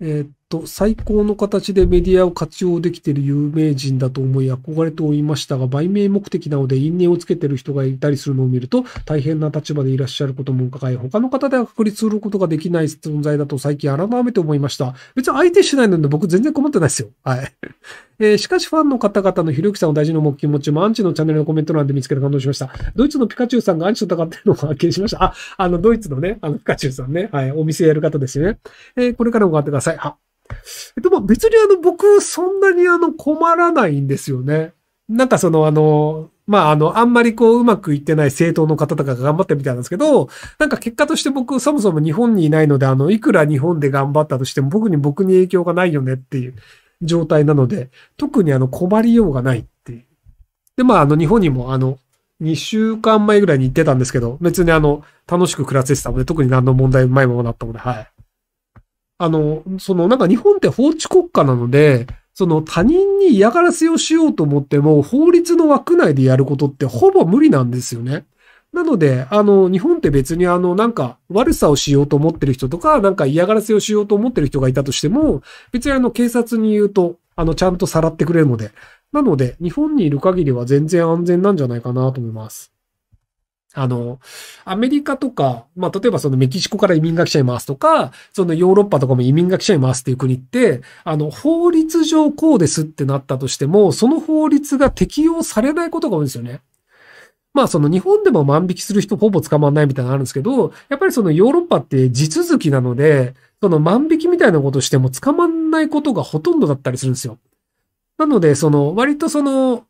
えっ、ー、と、最高の形でメディアを活用できている有名人だと思い憧れておりましたが、売名目的なので因縁をつけている人がいたりするのを見ると、大変な立場でいらっしゃることも伺い、他の方では確立することができない存在だと最近改めて思いました。別に相手しないので僕全然困ってないですよ。はい。えー、しかしファンの方々のひろゆきさんを大事に思う気持ちもアンチのチャンネルのコメント欄で見つけて感動しました。ドイツのピカチュウさんがアンチと戦っているのを発見しました。あ、あの、ドイツのね、あの、ピカチュウさんね、はい、お店やる方ですよね。えー、これからも頑張ってください。は。でも別にあの、僕、そんなにあの、困らないんですよね。なんかその、あの、まあ、あの、あんまりこう、うまくいってない政党の方とかが頑張ったみたいなんですけど、なんか結果として僕、そもそも日本にいないので、あの、いくら日本で頑張ったとしても、僕に僕に影響がないよねっていう状態なので、特にあの困りようがないっていう。で、まああの日本にもあの2週間前ぐらいに行ってたんですけど、別にあの楽しく暮らせてたので、特に何の問題もないままだったので、はい。あの、そのなんか日本って法治国家なので、その他人に嫌がらせをしようと思っても法律の枠内でやることってほぼ無理なんですよね。なので、あの、日本って別にあの、なんか悪さをしようと思ってる人とか、なんか嫌がらせをしようと思ってる人がいたとしても、別にあの、警察に言うと、あの、ちゃんとさらってくれるので。なので、日本にいる限りは全然安全なんじゃないかなと思います。あの、アメリカとか、まあ、例えばそのメキシコから移民が来ちゃいますとか、そのヨーロッパとかも移民が来ちゃいますっていう国って、あの、法律上こうですってなったとしても、その法律が適用されないことが多いんですよね。まあその日本でも万引きする人ほぼ捕まんないみたいなのあるんですけど、やっぱりそのヨーロッパって地続きなので、その万引きみたいなことしても捕まんないことがほとんどだったりするんですよ。なので、その割とその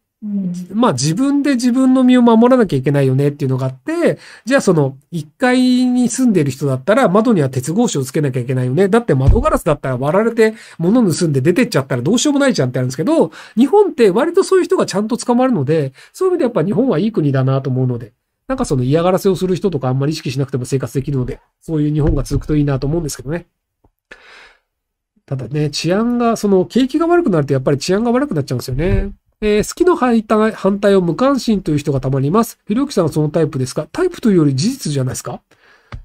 まあ自分で自分の身を守らなきゃいけないよねっていうのがあって、じゃあその1階に住んでる人だったら窓には鉄格子をつけなきゃいけないよね。だって窓ガラスだったら割られて物盗んで出てっちゃったらどうしようもないじゃんってあるんですけど、日本って割とそういう人がちゃんと捕まるので、そういう意味でやっぱ日本はいい国だなと思うので、なんかその嫌がらせをする人とかあんまり意識しなくても生活できるので、そういう日本が続くといいなと思うんですけどね。ただね、治安が、その景気が悪くなるとやっぱり治安が悪くなっちゃうんですよね。えー、好きの反対反対を無関心という人がたまにいます。ひろゆきさんはそのタイプですかタイプというより事実じゃないですか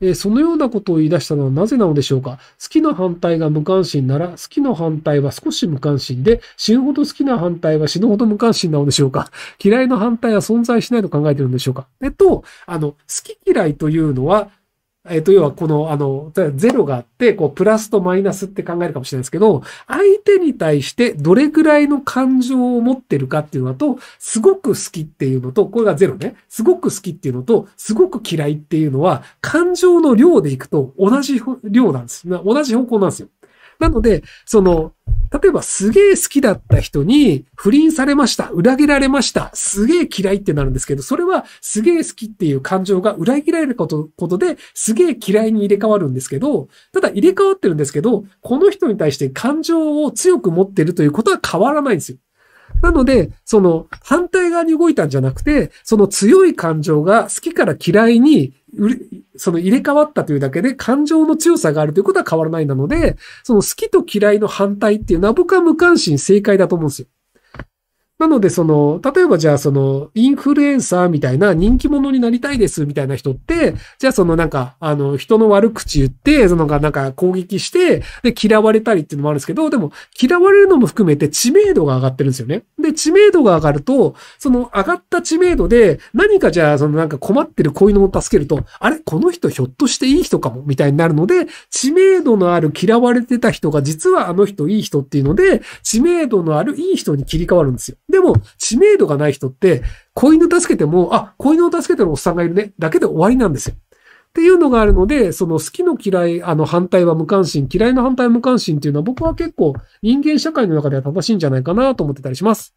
えー、そのようなことを言い出したのはなぜなのでしょうか好きの反対が無関心なら、好きの反対は少し無関心で、死ぬほど好きな反対は死ぬほど無関心なのでしょうか 嫌いの反対は存在しないと考えてるんでしょうかえっと、あの、好き嫌いというのは、えっ、と、要はこの、あの、ゼロがあって、こう、プラスとマイナスって考えるかもしれないですけど、相手に対してどれぐらいの感情を持ってるかっていうのと、すごく好きっていうのと、これがゼロね、すごく好きっていうのと、すごく嫌いっていうのは、感情の量でいくと同じ量なんです。同じ方向なんですよ。なので、その、例えばすげえ好きだった人に不倫されました、裏切られました、すげえ嫌いってなるんですけど、それはすげえ好きっていう感情が裏切られること、ことで、すげえ嫌いに入れ替わるんですけど、ただ入れ替わってるんですけど、この人に対して感情を強く持ってるということは変わらないんですよ。なので、その反対側に動いたんじゃなくて、その強い感情が好きから嫌いに、その入れ替わったというだけで感情の強さがあるということは変わらないなので、その好きと嫌いの反対っていうのは僕は無関心正解だと思うんですよ。なので、その、例えばじゃあその、インフルエンサーみたいな人気者になりたいですみたいな人って、じゃあそのなんか、あの、人の悪口言って、そのなんか攻撃して、で、嫌われたりっていうのもあるんですけど、でも、嫌われるのも含めて知名度が上がってるんですよね。で、知名度が上がると、その上がった知名度で、何かじゃあそのなんか困ってる子犬を助けると、あれこの人ひょっとしていい人かもみたいになるので、知名度のある嫌われてた人が実はあの人いい人っていうので、知名度のあるいい人に切り替わるんですよ。でも、知名度がない人って、子犬助けても、あ、子犬を助けてるおっさんがいるね、だけで終わりなんですよ。っていうのがあるので、その好きの嫌い、あの反対は無関心、嫌いの反対は無関心っていうのは僕は結構人間社会の中では正しいんじゃないかなと思ってたりします。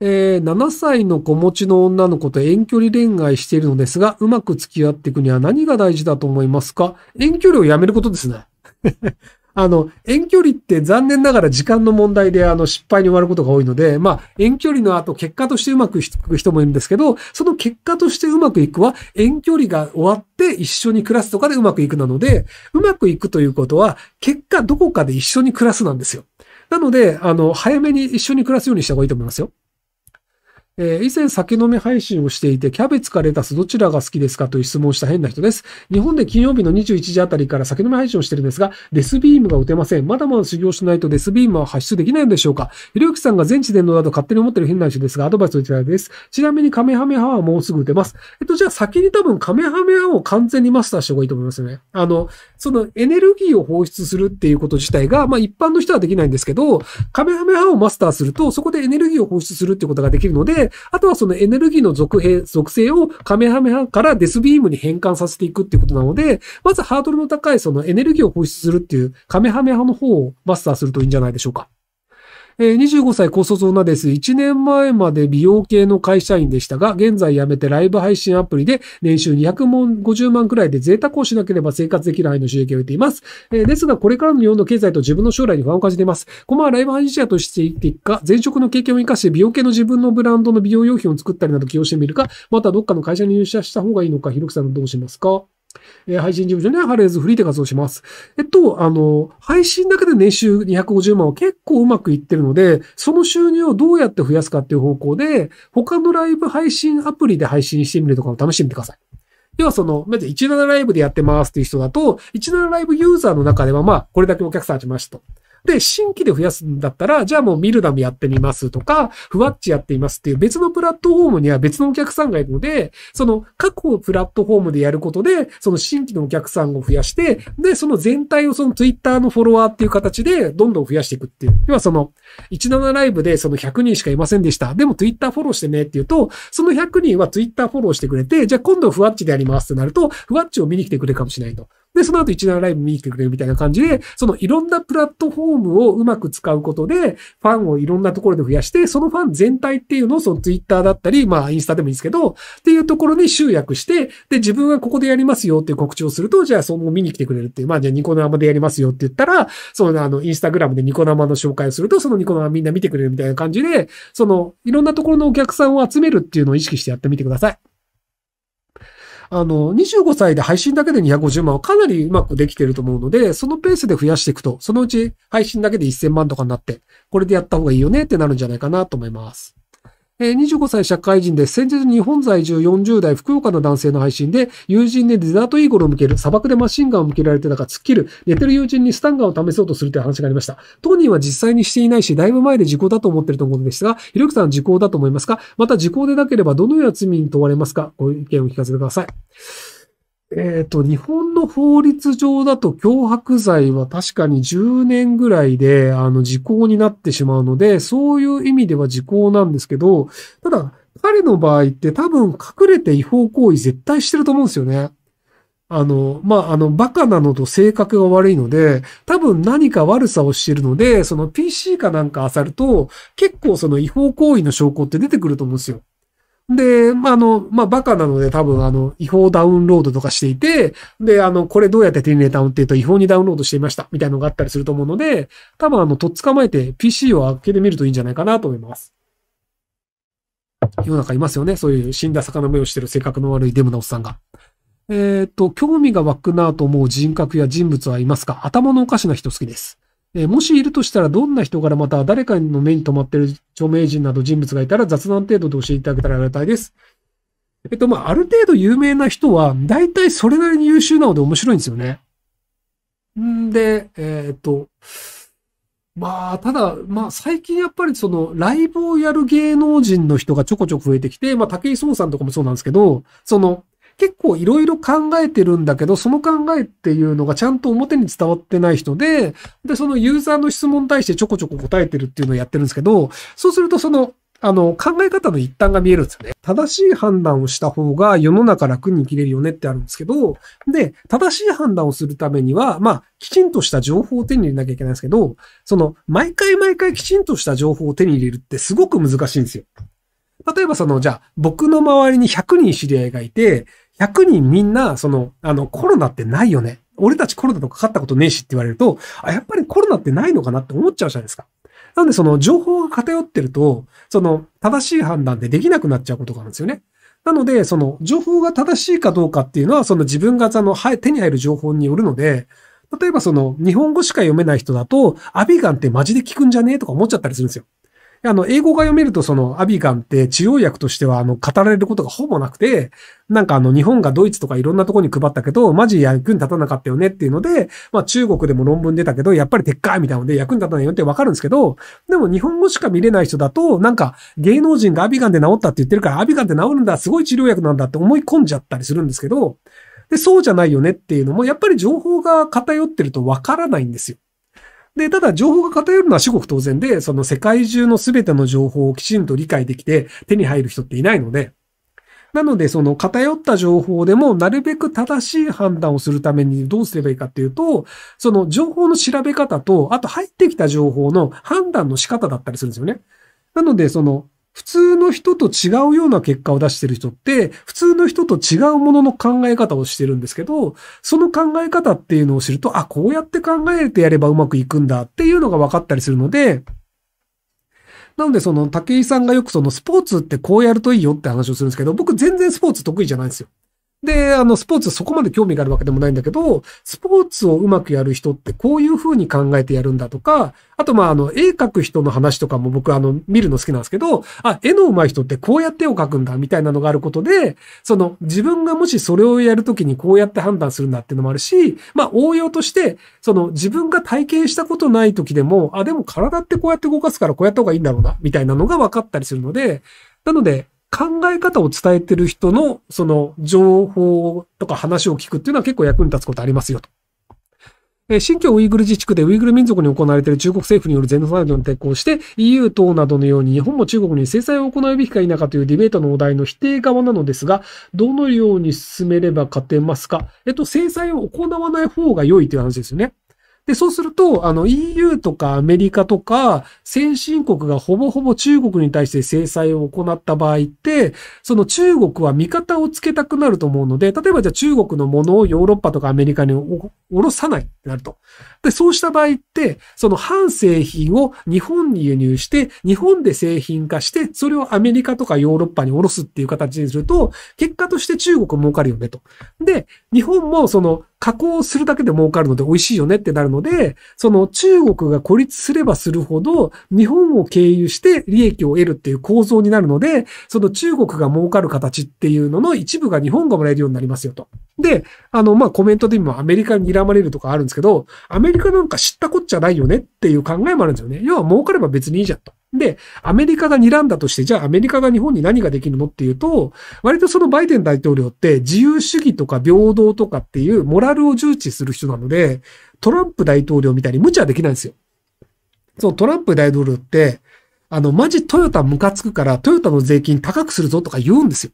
えー、7歳の子持ちの女の子と遠距離恋愛しているのですが、うまく付き合っていくには何が大事だと思いますか遠距離をやめることですね。あの、遠距離って残念ながら時間の問題であの失敗に終わることが多いので、まあ、遠距離の後結果としてうまくいく人もいるんですけど、その結果としてうまくいくは遠距離が終わって一緒に暮らすとかでうまくいくなので、うまくいくということは結果どこかで一緒に暮らすなんですよ。なので、あの、早めに一緒に暮らすようにした方がいいと思いますよ。えー、以前酒飲み配信をしていて、キャベツかレタスどちらが好きですかという質問をした変な人です。日本で金曜日の21時あたりから酒飲み配信をしてるんですが、デスビームが打てません。まだまだ修行しないとデスビームは発出できないんでしょうかひろゆきさんが全知全能だと勝手に思ってる変な人ですが、アドバイスをいただいです。ちなみにカメハメハはもうすぐ打てます。えっと、じゃあ先に多分カメハメ派を完全にマスターした方がいいと思いますよね。あの、そのエネルギーを放出するっていうこと自体が、まあ一般の人はできないんですけど、カメハメ派をマスターすると、そこでエネルギーを放出するっていうことができるので、で、あとはそのエネルギーの属平、属性をカメハメハからデスビームに変換させていくっていうことなので、まずハードルの高いそのエネルギーを放出するっていうカメハメハの方をマスターするといいんじゃないでしょうか。え25歳高卒女です。1年前まで美容系の会社員でしたが、現在辞めてライブ配信アプリで年収250万くらいで贅沢をしなければ生活できる範囲の収益を得ています。えー、ですが、これからの日本の経済と自分の将来に不安を感じています。このままライブ配信者としていっていくか、前職の経験を生かして美容系の自分のブランドの美容用品を作ったりなど起用してみるか、またどっかの会社に入社した方がいいのか、ひろきさんどうしますかえ配信事務所にはハレーズフリーで活動します。えっと、あの、配信だけで年収250万は結構うまくいってるので、その収入をどうやって増やすかっていう方向で、他のライブ配信アプリで配信してみるとかを楽しんでください。要はその、まず17ライブでやってますっていう人だと、17ライブユーザーの中では、まあ、これだけお客さんあましたと。で、新規で増やすんだったら、じゃあもうミルダムやってみますとか、ふわっちやっていますっていう別のプラットフォームには別のお客さんがいるので、その各プラットフォームでやることで、その新規のお客さんを増やして、で、その全体をその Twitter のフォロワーっていう形でどんどん増やしていくっていう。要はその、17ライブでその100人しかいませんでした。でも Twitter フォローしてねっていうと、その100人は Twitter フォローしてくれて、じゃあ今度ふわっちでやりますってなると、ふわっちを見に来てくれるかもしれないと。で、その後一段ライブ見に来てくれるみたいな感じで、そのいろんなプラットフォームをうまく使うことで、ファンをいろんなところで増やして、そのファン全体っていうのをその Twitter だったり、まあインスタでもいいですけど、っていうところに集約して、で、自分はここでやりますよっていう告知をすると、じゃあその見に来てくれるっていう、まあじゃあニコ生でやりますよって言ったら、そのあのインスタグラムでニコ生の紹介をすると、そのニコ生みんな見てくれるみたいな感じで、そのいろんなところのお客さんを集めるっていうのを意識してやってみてください。あの、25歳で配信だけで250万はかなりうまくできてると思うので、そのペースで増やしていくと、そのうち配信だけで1000万とかになって、これでやった方がいいよねってなるんじゃないかなと思います。えー、25歳社会人で先日日本在住40代福岡の男性の配信で、友人でデザートイーゴルを向ける、砂漠でマシンガンを向けられてたか突っ切る、寝てる友人にスタンガンを試そうとするという話がありました。当人は実際にしていないし、だいぶ前で時効だと思っていると思うんですが、ひろゆきさんは時効だと思いますかまた時効でなければどのような罪に問われますかご意見を聞かせてください。えっ、ー、と、日本の法律上だと脅迫罪は確かに10年ぐらいで、あの、時効になってしまうので、そういう意味では時効なんですけど、ただ、彼の場合って多分隠れて違法行為絶対してると思うんですよね。あの、まあ、あの、バカなのと性格が悪いので、多分何か悪さをしているので、その PC かなんか漁ると、結構その違法行為の証拠って出てくると思うんですよ。で、まあ、の、まあ、バカなので多分、あの、違法ダウンロードとかしていて、で、あの、これどうやって手に入れたのっていうと違法にダウンロードしていました、みたいなのがあったりすると思うので、多分、あの、とっ捕まえて PC を開けてみるといいんじゃないかなと思います。世の中いますよね。そういう死んだ魚目をしてる性格の悪いデブなおっさんが。えっ、と、興味が湧くなと思う人格や人物はいますか頭のおかしな人好きです。えもしいるとしたら、どんな人からまた誰かの目に留まってる著名人など人物がいたら雑談程度で教えていただけたらありがたいです。えっと、まあ、ある程度有名な人は、大体それなりに優秀なので面白いんですよね。んで、えー、っと、まあ、ただ、まあ、最近やっぱりその、ライブをやる芸能人の人がちょこちょこ増えてきて、まあ、武井壮さんとかもそうなんですけど、その、結構いろいろ考えてるんだけど、その考えっていうのがちゃんと表に伝わってない人で、で、そのユーザーの質問に対してちょこちょこ答えてるっていうのをやってるんですけど、そうするとその、あの、考え方の一端が見えるんですよね。正しい判断をした方が世の中楽に生きれるよねってあるんですけど、で、正しい判断をするためには、まあ、きちんとした情報を手に入れなきゃいけないんですけど、その、毎回毎回きちんとした情報を手に入れるってすごく難しいんですよ。例えばその、じゃあ、僕の周りに100人知り合いがいて、100人みんな、その、あの、コロナってないよね。俺たちコロナとかかったことねえしって言われると、あ、やっぱりコロナってないのかなって思っちゃうじゃないですか。なんでその情報が偏ってると、その正しい判断でできなくなっちゃうことがあるんですよね。なので、その情報が正しいかどうかっていうのは、その自分がその手に入る情報によるので、例えばその日本語しか読めない人だと、アビガンってマジで聞くんじゃねえとか思っちゃったりするんですよ。あの、英語が読めるとそのアビガンって治療薬としてはあの、語られることがほぼなくて、なんかあの、日本がドイツとかいろんなとこに配ったけど、マジ役に立たなかったよねっていうので、まあ中国でも論文出たけど、やっぱりでっかいみたいなので役に立たないよってわかるんですけど、でも日本語しか見れない人だと、なんか芸能人がアビガンで治ったって言ってるから、アビガンで治るんだ、すごい治療薬なんだって思い込んじゃったりするんですけど、で、そうじゃないよねっていうのも、やっぱり情報が偏ってるとわからないんですよ。で、ただ情報が偏るのは至極当然で、その世界中の全ての情報をきちんと理解できて手に入る人っていないので、なので、その偏った情報でも、なるべく正しい判断をするためにどうすればいいかっていうと、その情報の調べ方と、あと入ってきた情報の判断の仕方だったりするんですよね。なので、その、普通の人と違うような結果を出してる人って、普通の人と違うものの考え方をしてるんですけど、その考え方っていうのを知ると、あ、こうやって考えてやればうまくいくんだっていうのが分かったりするので、なので、その、竹井さんがよくその、スポーツってこうやるといいよって話をするんですけど、僕全然スポーツ得意じゃないんですよ。で、あの、スポーツそこまで興味があるわけでもないんだけど、スポーツをうまくやる人ってこういう風に考えてやるんだとか、あと、まあ、あの、絵描く人の話とかも僕、あの、見るの好きなんですけど、あ、絵の上手い人ってこうやって絵を描くんだ、みたいなのがあることで、その、自分がもしそれをやるときにこうやって判断するんだっていうのもあるし、まあ、応用として、その、自分が体験したことないときでも、あ、でも体ってこうやって動かすからこうやった方がいいんだろうな、みたいなのが分かったりするので、なので、考え方を伝えてる人の、その情報とか話を聞くっていうのは結構役に立つことありますよと。え新疆ウイグル自治区でウイグル民族に行われている中国政府によるゼノサイドに抵抗して EU 等などのように日本も中国に制裁を行うべきか否かというディベートのお題の否定側なのですが、どのように進めれば勝てますかえっと、制裁を行わない方が良いという話ですよね。で、そうすると、あの EU とかアメリカとか先進国がほぼほぼ中国に対して制裁を行った場合って、その中国は味方をつけたくなると思うので、例えばじゃあ中国のものをヨーロッパとかアメリカにおろさないってなると。で、そうした場合って、その反製品を日本に輸入して、日本で製品化して、それをアメリカとかヨーロッパにおろすっていう形にすると、結果として中国儲かるよねと。で、日本もその加工するだけで儲かるので美味しいよねってなるので、その中国が孤立すればするほど、日本を経由して利益を得るっていう構造になるので、その中国が儲かる形っていうのの一部が日本がもらえるようになりますよと。で、あの、まあ、コメントで今アメリカに睨まれるとかあるんですけど、アメリカなんか知ったこっちゃないよねっていう考えもあるんですよね。要は儲かれば別にいいじゃんと。で、アメリカが睨んだとして、じゃあアメリカが日本に何ができるのっていうと、割とそのバイデン大統領って自由主義とか平等とかっていうモラルを重視する人なので、トランプ大統領みたいに無茶できないんですよ。そう、トランプ大統領って、あの、マジトヨタムカつくから、トヨタの税金高くするぞとか言うんですよ。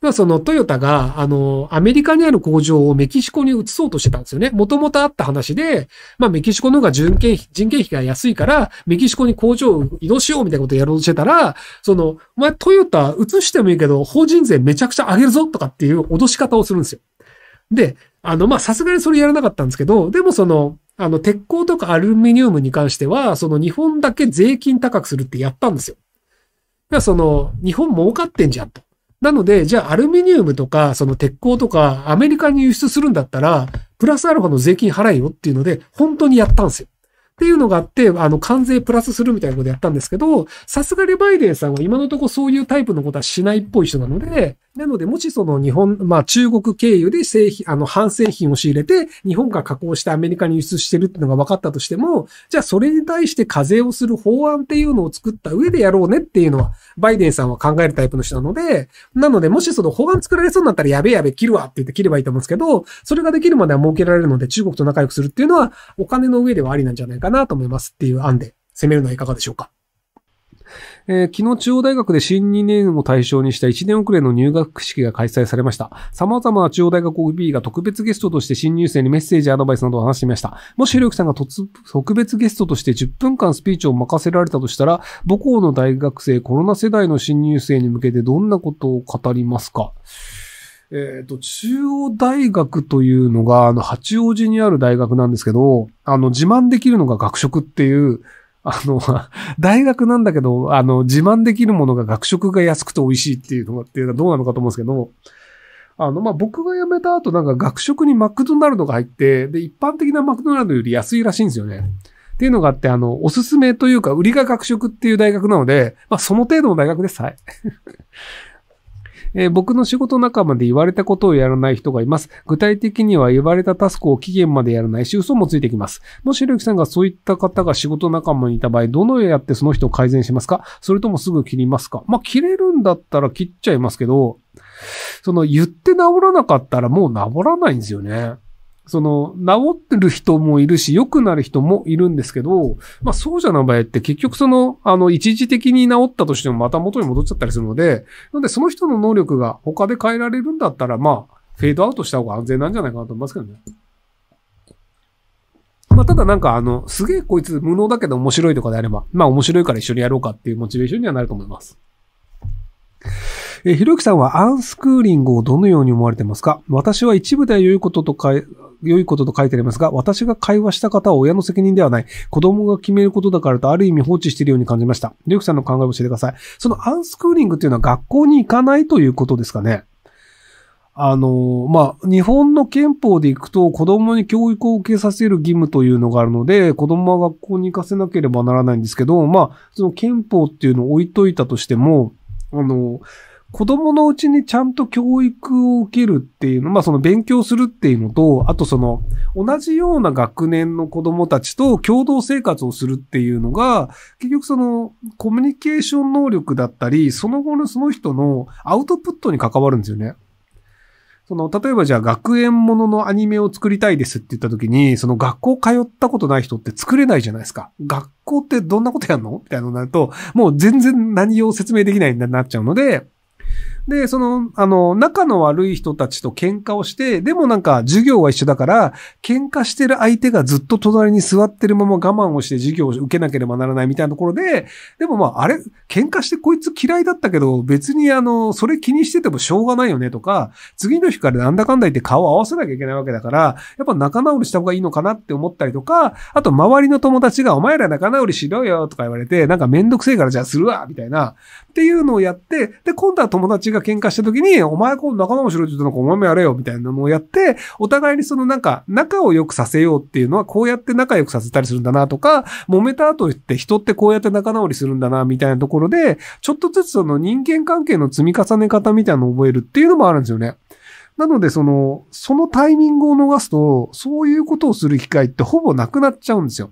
要はそのトヨタが、あの、アメリカにある工場をメキシコに移そうとしてたんですよね。もともとあった話で、まあメキシコの方が人件費、人件費が安いから、メキシコに工場を移動しようみたいなことをやろうとしてたら、その、お前トヨタ移してもいいけど、法人税めちゃくちゃ上げるぞとかっていう脅し方をするんですよ。で、あの、まあさすがにそれやらなかったんですけど、でもその、あの、鉄鋼とかアルミニウムに関しては、その日本だけ税金高くするってやったんですよ。その、日本儲かってんじゃんと。なので、じゃあアルミニウムとか、その鉄鋼とか、アメリカに輸出するんだったら、プラスアルファの税金払えよっていうので、本当にやったんですよ。っていうのがあって、あの、関税プラスするみたいなことやったんですけど、さすがにバイデンさんは今のところそういうタイプのことはしないっぽい人なので、なので、もしその日本、まあ中国経由で製品、あの、半製品を仕入れて、日本が加工してアメリカに輸出してるっていうのが分かったとしても、じゃあそれに対して課税をする法案っていうのを作った上でやろうねっていうのは、バイデンさんは考えるタイプの人なので、なので、もしその法案作られそうになったらやべやべ切るわって言って切ればいいと思うんですけど、それができるまでは設けられるので、中国と仲良くするっていうのは、お金の上ではありなんじゃないかなと思いますっていう案で、攻めるのはいかがでしょうかえー、昨日中央大学で新2年を対象にした1年遅れの入学式が開催されました。様々な中央大学 OB が特別ゲストとして新入生にメッセージ、アドバイスなどを話していました。もしひろゆきさんが特別ゲストとして10分間スピーチを任せられたとしたら、母校の大学生、コロナ世代の新入生に向けてどんなことを語りますかえっ、ー、と、中央大学というのが、あの、八王子にある大学なんですけど、あの、自慢できるのが学食っていう、あの、大学なんだけど、あの、自慢できるものが学食が安くて美味しいっていうのがっていうのはどうなのかと思うんですけど、あの、まあ、僕が辞めた後なんか学食にマクドナルドが入って、で、一般的なマクドナルドより安いらしいんですよね。っていうのがあって、あの、おすすめというか、売りが学食っていう大学なので、まあ、その程度の大学です。はい。えー、僕の仕事仲間で言われたことをやらない人がいます。具体的には言われたタスクを期限までやらないし、嘘もついてきます。もしひろきさんがそういった方が仕事仲間にいた場合、どのようやってその人を改善しますかそれともすぐ切りますかまあ、切れるんだったら切っちゃいますけど、その言って治らなかったらもう治らないんですよね。その、治ってる人もいるし、良くなる人もいるんですけど、まあそうじゃない場合って結局その、あの、一時的に治ったとしてもまた元に戻っちゃったりするので、なのでその人の能力が他で変えられるんだったら、まあ、フェードアウトした方が安全なんじゃないかなと思いますけどね。まあ、ただなんかあの、すげえこいつ無能だけど面白いとかであれば、まあ面白いから一緒にやろうかっていうモチベーションにはなると思います。えひろゆきさんはアンスクーリングをどのように思われてますか私は一部では良いこととか、良いことと書いてありますが、私が会話した方は親の責任ではない。子供が決めることだからとある意味放置しているように感じました。ひろゆきさんの考えを教えてください。そのアンスクーリングっていうのは学校に行かないということですかねあの、まあ、日本の憲法でいくと子供に教育を受けさせる義務というのがあるので、子供は学校に行かせなければならないんですけど、まあ、その憲法っていうのを置いといたとしても、あの、子供のうちにちゃんと教育を受けるっていうの、まあその勉強するっていうのと、あとその同じような学年の子供たちと共同生活をするっていうのが、結局そのコミュニケーション能力だったり、その後のその人のアウトプットに関わるんですよね。その、例えばじゃあ学園もののアニメを作りたいですって言った時に、その学校通ったことない人って作れないじゃないですか。学校ってどんなことやんのみたいなのになると、もう全然何を説明できないになっちゃうので、で、その、あの、仲の悪い人たちと喧嘩をして、でもなんか授業は一緒だから、喧嘩してる相手がずっと隣に座ってるまま我慢をして授業を受けなければならないみたいなところで、でもまあ、あれ、喧嘩してこいつ嫌いだったけど、別にあの、それ気にしててもしょうがないよねとか、次の日からなんだかんだ言って顔を合わせなきゃいけないわけだから、やっぱ仲直りした方がいいのかなって思ったりとか、あと周りの友達がお前ら仲直りしろよとか言われて、なんかめんどくせえからじゃあするわみたいな、っていうのをやって、で、今度は友達がが喧嘩した時に、お前こう仲直しろって言ったのお前もやれよ、みたいなのをやって、お互いにそのなんか、仲を良くさせようっていうのは、こうやって仲良くさせたりするんだなとか、揉めた後って人ってこうやって仲直りするんだな、みたいなところで、ちょっとずつその人間関係の積み重ね方みたいなのを覚えるっていうのもあるんですよね。なので、その、そのタイミングを逃すと、そういうことをする機会ってほぼなくなっちゃうんですよ。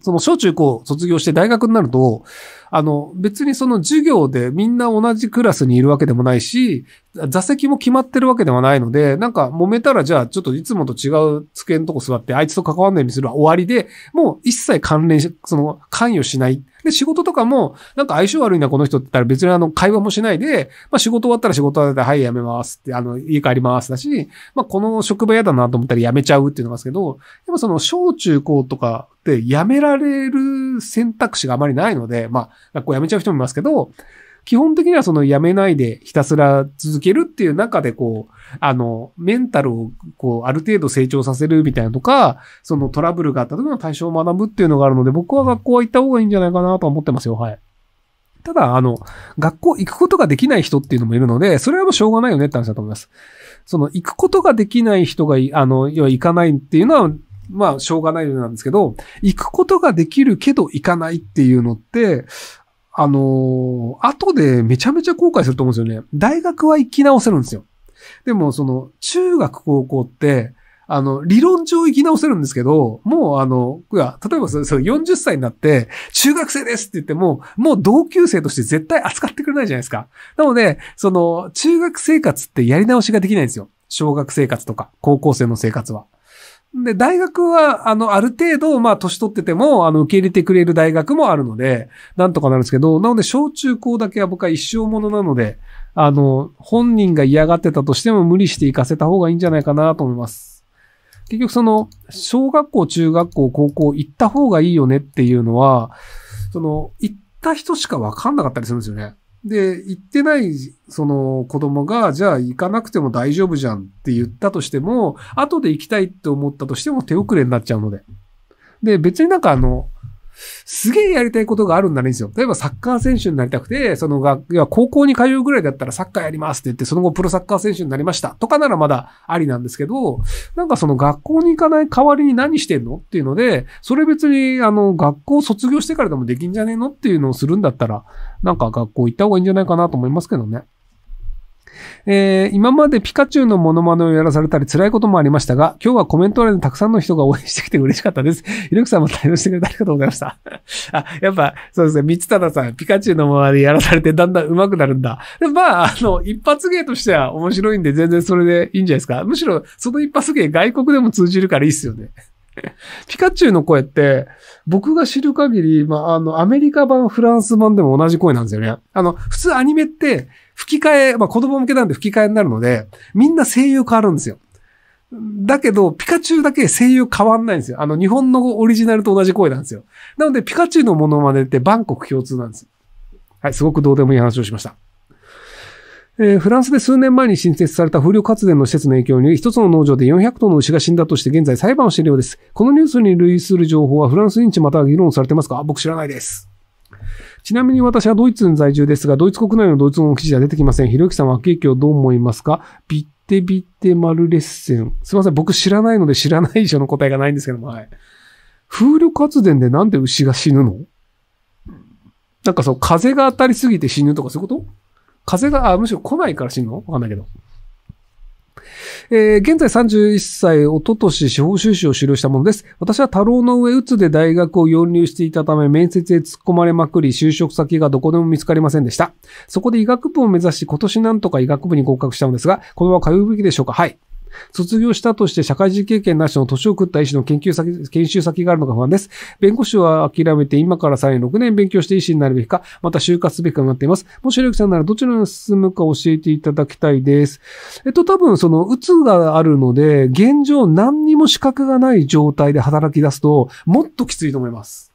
その小中高卒業して大学になると、あの、別にその授業でみんな同じクラスにいるわけでもないし、座席も決まってるわけではないので、なんか揉めたらじゃあちょっといつもと違う机のとこ座ってあいつと関わんないようにするは終わりで、もう一切関連し、その関与しない。で、仕事とかも、なんか相性悪いなこの人って言ったら別にあの会話もしないで、まあ仕事終わったら仕事終わったらはいやめますって、あの家帰りますだし、まあこの職場嫌だなと思ったらやめちゃうっていうのがですけど、でもその小中高とかって、、辞められる選択肢があまりないので、まあ、学校辞めちゃう人もいますけど、基本的にはその辞めないでひたすら続けるっていう中でこう、あの、メンタルをこう、ある程度成長させるみたいなとか、そのトラブルがあった時の対象を学ぶっていうのがあるので、僕は学校は行った方がいいんじゃないかなと思ってますよ、はい。ただ、あの、学校行くことができない人っていうのもいるので、それはもうしょうがないよねって話だと思います。その、行くことができない人が、あの、要は行かないっていうのは、まあ、しょうがないようなんですけど、行くことができるけど行かないっていうのって、あのー、後でめちゃめちゃ後悔すると思うんですよね。大学は行き直せるんですよ。でも、その、中学、高校って、あの、理論上生き直せるんですけど、もうあの、いや、例えばそ40歳になって、中学生ですって言っても、もう同級生として絶対扱ってくれないじゃないですか。なので、その、中学生活ってやり直しができないんですよ。小学生活とか、高校生の生活は。で、大学は、あの、ある程度、まあ、年取ってても、あの、受け入れてくれる大学もあるので、なんとかなるんですけど、なので、小中高だけは僕は一生ものなので、あの、本人が嫌がってたとしても無理して行かせた方がいいんじゃないかなと思います。結局その、小学校、中学校、高校行った方がいいよねっていうのは、その、行った人しかわかんなかったりするんですよね。で、行ってない、その子供が、じゃあ行かなくても大丈夫じゃんって言ったとしても、後で行きたいって思ったとしても手遅れになっちゃうので。で、別になんかあの、すげえやりたいことがあるんならいいんですよ。例えばサッカー選手になりたくて、その学、いや、高校に通うぐらいだったらサッカーやりますって言って、その後プロサッカー選手になりましたとかならまだありなんですけど、なんかその学校に行かない代わりに何してんのっていうので、それ別に、あの、学校卒業してからでもできんじゃねえのっていうのをするんだったら、なんか学校行った方がいいんじゃないかなと思いますけどね。えー、今までピカチュウのモノマネをやらされたり辛いこともありましたが、今日はコメント欄でたくさんの人が応援してきて嬉しかったです。ひろきさんも対応してくれてありがとうございました。あ、やっぱ、そうですね、三つださん、ピカチュウのモノマネやらされてだんだん上手くなるんだ。でまあ、あの、一発芸としては面白いんで全然それでいいんじゃないですか。むしろ、その一発芸外国でも通じるからいいっすよね。ピカチュウの声って、僕が知る限り、まあ、あの、アメリカ版、フランス版でも同じ声なんですよね。あの、普通アニメって、吹き替え、まあ、子供向けなんで吹き替えになるので、みんな声優変わるんですよ。だけど、ピカチュウだけ声優変わんないんですよ。あの、日本のオリジナルと同じ声なんですよ。なので、ピカチュウのモノマネってバンコク共通なんですよ。はい、すごくどうでもいい話をしました。えー、フランスで数年前に新設された風力発電の施設の影響により、一つの農場で400頭の牛が死んだとして現在裁判をしているようです。このニュースに類する情報はフランス認知または議論されてますか僕知らないです。ちなみに私はドイツに在住ですが、ドイツ国内のドイツ語の記事は出てきません。ひろゆきさんは景気をどう思いますかビッテビッテマルレッセン。すいません。僕知らないので知らない以上の答えがないんですけども、はい。風力発電でなんで牛が死ぬのなんかそう、風が当たりすぎて死ぬとかそういうこと風が、あ、むしろ来ないから死ぬのわかんないけど。えー、現在31歳、おととし司法修士を修了したものです。私は太郎の上うつで大学を四流していたため、面接へ突っ込まれまくり、就職先がどこでも見つかりませんでした。そこで医学部を目指し、今年なんとか医学部に合格したのですが、このまま通うべきでしょうかはい。卒業したとして社会人経験なしの年を食った医師の研究先、研修先があるのが不安です。弁護士は諦めて今から3年、6年勉強して医師になるべきか、また就活すべきかになっています。もし、よきさんならどちらに進むか教えていただきたいです。えっと、多分、その、うつがあるので、現状何にも資格がない状態で働き出すと、もっときついと思います。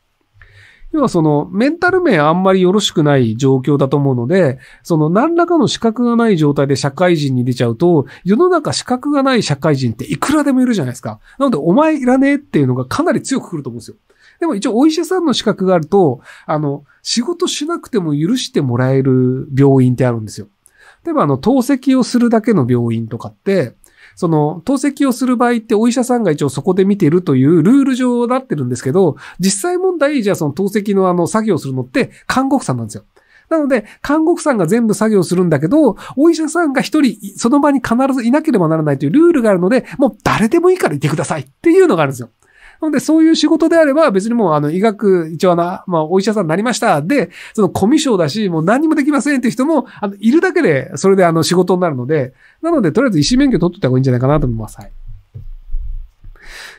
要はその、メンタル面あんまりよろしくない状況だと思うので、その何らかの資格がない状態で社会人に出ちゃうと、世の中資格がない社会人っていくらでもいるじゃないですか。なので、お前いらねえっていうのがかなり強くくると思うんですよ。でも一応お医者さんの資格があると、あの、仕事しなくても許してもらえる病院ってあるんですよ。例えばあの、透析をするだけの病院とかって、その、透析をする場合ってお医者さんが一応そこで見てるというルール上なってるんですけど、実際問題、じゃあその透析のあの作業するのって看護婦さんなんですよ。なので、看護婦さんが全部作業するんだけど、お医者さんが一人、その場に必ずいなければならないというルールがあるので、もう誰でもいいからいてくださいっていうのがあるんですよ。なので、そういう仕事であれば、別にもう、あの、医学、一応あの、まあ、お医者さんになりました。で、その、コミュ障だし、もう何にもできませんって人も、あの、いるだけで、それであの、仕事になるので、なので、とりあえず医師免許取っといた方がいいんじゃないかなと思います。はい。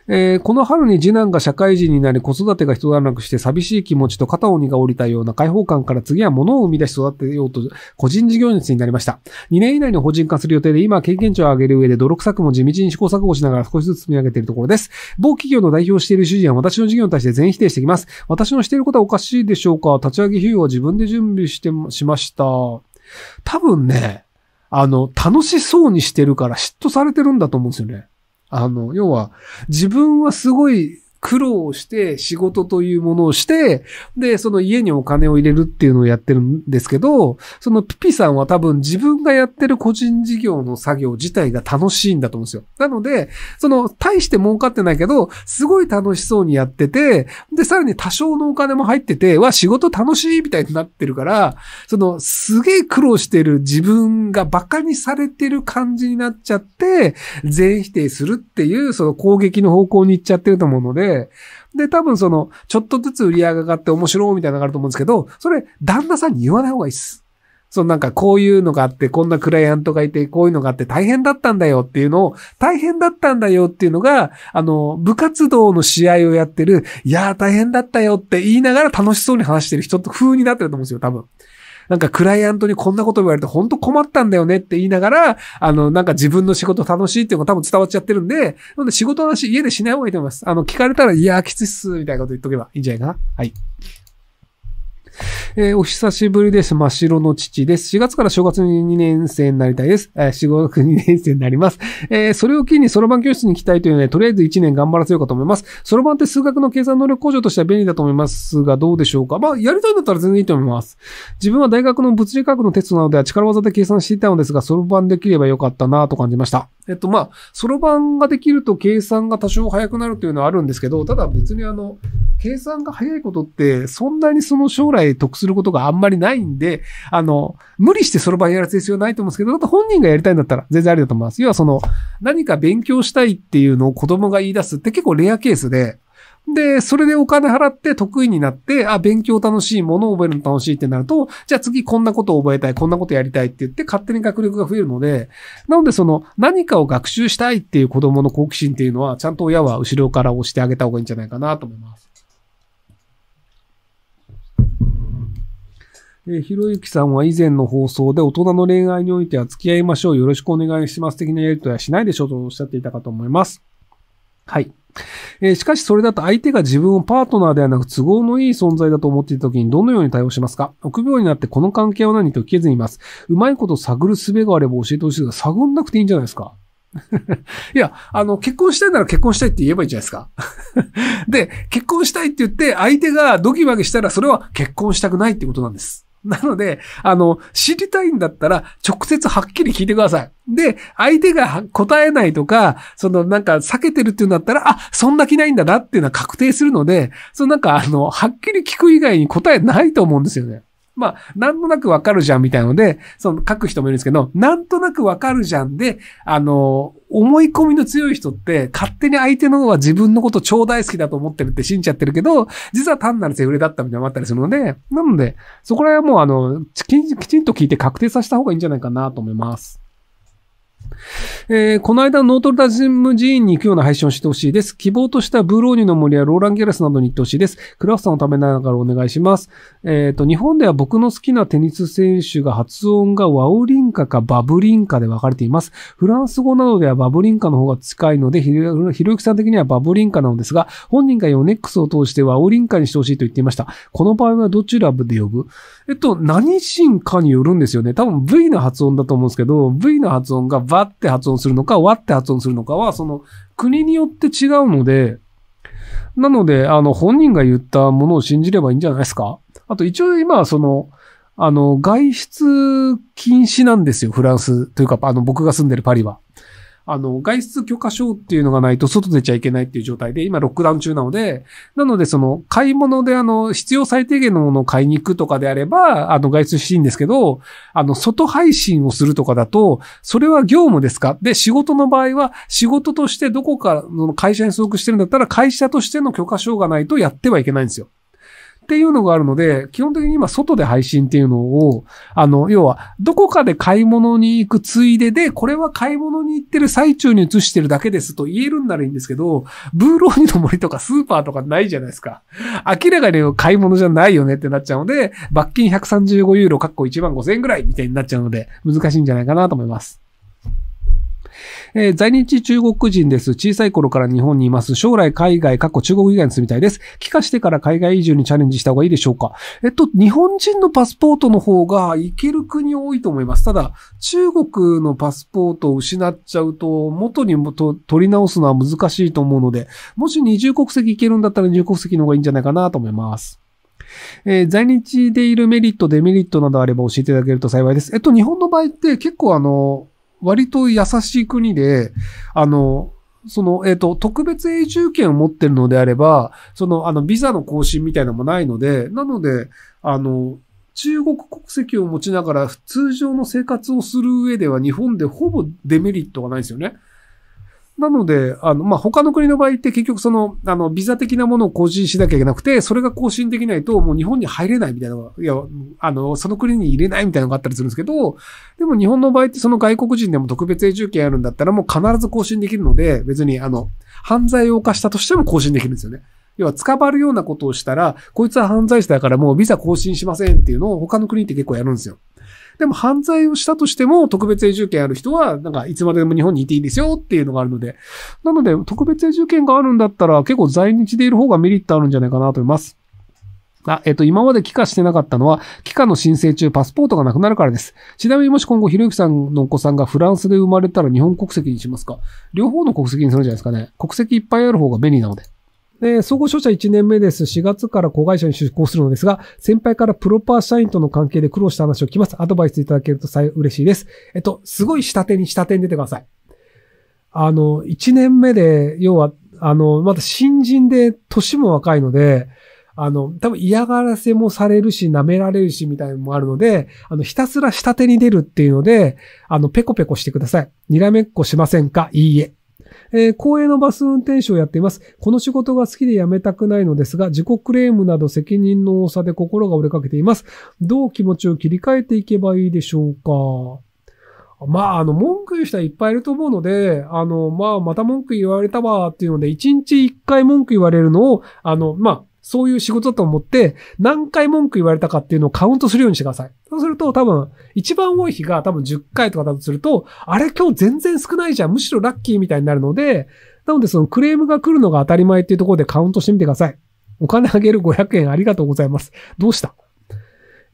えー、この春に次男が社会人になり子育てが一段落して寂しい気持ちと肩鬼が降りたような解放感から次は物を生み出し育てようと個人事業主になりました。2年以内に法人化する予定で今経験値を上げる上で泥臭くも地道に試行錯誤しながら少しずつ積み上げているところです。某企業の代表している主人は私の事業に対して全否定してきます。私のしていることはおかしいでしょうか立ち上げ費用は自分で準備してしました。多分ね、あの、楽しそうにしてるから嫉妬されてるんだと思うんですよね。あの、要は、自分はすごい苦労して、仕事というものをして、で、その家にお金を入れるっていうのをやってるんですけど、そのピピさんは多分自分がやってる個人事業の作業自体が楽しいんだと思うんですよ。なので、その、大して儲かってないけど、すごい楽しそうにやってて、で、さらに多少のお金も入ってて、わ、仕事楽しいみたいになってるから、その、すげえ苦労してる自分が馬鹿にされてる感じになっちゃって、全否定するっていう、その攻撃の方向に行っちゃってると思うので、で、多分その、ちょっとずつ売り上げ上がって面白いみたいなのがあると思うんですけど、それ、旦那さんに言わない方がいいです。そのなんかこういうのがあって、こんなクライアントがいて、こういうのがあって大変だったんだよっていうのを、大変だったんだよっていうのが、あの、部活動の試合をやってる、いやー大変だったよって言いながら楽しそうに話してる人と風になってると思うんですよ、多分。なんかクライアントにこんなこと言われて本当困ったんだよねって言いながら、あの、なんか自分の仕事楽しいっていうのが多分伝わっちゃってるんで、なんで仕事の話家でしない方がいいと思います。あの、聞かれたら、いや、きついっす、みたいなこと言っとけばいいんじゃないかな。はい。えー、お久しぶりです。真っ白の父です。4月から正月に2年生になりたいです。えー、4月2年生になります。えー、それを機にそろばん教室に行きたいというので、とりあえず1年頑張らせようかと思います。そろばんって数学の計算能力向上としては便利だと思いますが、どうでしょうかまあ、やりたいんだったら全然いいと思います。自分は大学の物理学のテストなのでは力技で計算していたのですが、そろばんできればよかったなと感じました。えっと、まあ、そろばんができると計算が多少早くなるというのはあるんですけど、ただ別にあの、計算が早いことって、そんなにその将来得することがあんまりないんで、あの、無理してその場合やらせる必要ないと思うんですけど、だ本人がやりたいんだったら全然ありだと思います。要はその、何か勉強したいっていうのを子供が言い出すって結構レアケースで、で、それでお金払って得意になって、あ、勉強楽しい、ものを覚えるの楽しいってなると、じゃあ次こんなことを覚えたい、こんなことやりたいって言って勝手に学力が増えるので、なのでその何かを学習したいっていう子供の好奇心っていうのは、ちゃんと親は後ろから押してあげた方がいいんじゃないかなと思います。えー、ひろゆきさんは以前の放送で大人の恋愛においては付き合いましょう。よろしくお願いします。的なやりとりはしないでしょうとおっしゃっていたかと思います。はい。えー、しかしそれだと相手が自分をパートナーではなく都合のいい存在だと思っていた時にどのように対応しますか臆病になってこの関係は何と聞けずにいます。うまいこと探る術があれば教えてほしいが、探んなくていいんじゃないですか いや、あの、結婚したいなら結婚したいって言えばいいじゃないですか。で、結婚したいって言って相手がドキバキしたらそれは結婚したくないってことなんです。なので、あの、知りたいんだったら、直接はっきり聞いてください。で、相手が答えないとか、そのなんか避けてるっていうんだったら、あ、そんな気ないんだなっていうのは確定するので、そのなんかあの、はっきり聞く以外に答えないと思うんですよね。まあ、なんとなくわかるじゃんみたいので、その書く人もいるんですけど、なんとなくわかるじゃんで、あの、思い込みの強い人って、勝手に相手のは自分のこと超大好きだと思ってるって信じちゃってるけど、実は単なるセフレだったみたいなのもあったりするので、なので、そこら辺はもうあの、きちんと聞いて確定させた方がいいんじゃないかなと思います。えー、この間、ノートルダジム寺院に行くような配信をしてほしいです。希望としたはブローニュの森やローランギャラスなどに行ってほしいです。クラフトさんを食べながらお願いします。えっ、ー、と、日本では僕の好きなテニス選手が発音がワオリンカかバブリンカで分かれています。フランス語などではバブリンカの方が近いので、ひろゆきさん的にはバブリンカなのですが、本人がヨネックスを通してワオリンカにしてほしいと言っていました。この場合はどちらで呼ぶえっと、何人かによるんですよね。多分 V の発音だと思うんですけど、V の発音がバって発音するのか、わって発音するのかは、その国によって違うので、なので、あの、本人が言ったものを信じればいいんじゃないですかあと、一応今、その、あの、外出禁止なんですよ、フランス。というか、あの、僕が住んでるパリは。あの、外出許可証っていうのがないと外出ちゃいけないっていう状態で、今ロックダウン中なので、なのでその、買い物であの、必要最低限のものを買いに行くとかであれば、あの、外出していいんですけど、あの、外配信をするとかだと、それは業務ですかで、仕事の場合は、仕事としてどこかの会社に所属してるんだったら、会社としての許可証がないとやってはいけないんですよ。っていうのがあるので、基本的に今外で配信っていうのを、あの、要は、どこかで買い物に行くついでで、これは買い物に行ってる最中に移してるだけですと言えるんならいいんですけど、ブーローニの森とかスーパーとかないじゃないですか。明らかに買い物じゃないよねってなっちゃうので、罰金135ユーロかっこ1万5000円ぐらいみたいになっちゃうので、難しいんじゃないかなと思います。えー、在日中国人です。小さい頃から日本にいます。将来海外、過去中国以外に住みたいです。帰化してから海外移住にチャレンジした方がいいでしょうかえっと、日本人のパスポートの方が行ける国多いと思います。ただ、中国のパスポートを失っちゃうと、元にもと取り直すのは難しいと思うので、もし二重国籍行けるんだったら二重国籍の方がいいんじゃないかなと思います。えー、在日でいるメリット、デメリットなどあれば教えていただけると幸いです。えっと、日本の場合って結構あの、割と優しい国で、あの、その、えっ、ー、と、特別永住権を持ってるのであれば、その、あの、ビザの更新みたいなのもないので、なので、あの、中国国籍を持ちながら通常の生活をする上では日本でほぼデメリットがないんですよね。なので、あの、まあ、他の国の場合って結局その、あの、ビザ的なものを更新しなきゃいけなくて、それが更新できないと、もう日本に入れないみたいなのが、いや、あの、その国に入れないみたいなのがあったりするんですけど、でも日本の場合ってその外国人でも特別永住権あるんだったらもう必ず更新できるので、別にあの、犯罪を犯したとしても更新できるんですよね。要は、捕まるようなことをしたら、こいつは犯罪者だからもうビザ更新しませんっていうのを他の国って結構やるんですよ。でも犯罪をしたとしても、特別永住権ある人は、なんか、いつまでも日本にいていいですよっていうのがあるので。なので、特別永住権があるんだったら、結構在日でいる方がメリットあるんじゃないかなと思います。あ、えっ、と、今まで帰化してなかったのは、帰化の申請中パスポートがなくなるからです。ちなみにもし今後、ひろゆきさんのお子さんがフランスで生まれたら日本国籍にしますか両方の国籍にするんじゃないですかね。国籍いっぱいある方が便利なので。で、総合商社1年目です。4月から子会社に出向するのですが、先輩からプロパー社員との関係で苦労した話を聞きます。アドバイスいただけると最嬉しいです。えっと、すごい下手に下手に出てください。あの、1年目で、要は、あの、まだ新人で、年も若いので、あの、多分嫌がらせもされるし、舐められるし、みたいなのもあるので、あの、ひたすら下手に出るっていうので、あの、ペコペコしてください。にらめっこしませんかいいえ。えー、公営のバス運転手をやっています。この仕事が好きで辞めたくないのですが、自己クレームなど責任の多さで心が折れかけています。どう気持ちを切り替えていけばいいでしょうかまあ、あの、文句言う人はいっぱいいると思うので、あの、まあ、また文句言われたわっていうので、1日1回文句言われるのを、あの、まあ、そういう仕事だと思って、何回文句言われたかっていうのをカウントするようにしてください。そうすると多分、一番多い日が多分10回とかだとすると、あれ今日全然少ないじゃん。むしろラッキーみたいになるので、なのでそのクレームが来るのが当たり前っていうところでカウントしてみてください。お金あげる500円ありがとうございます。どうした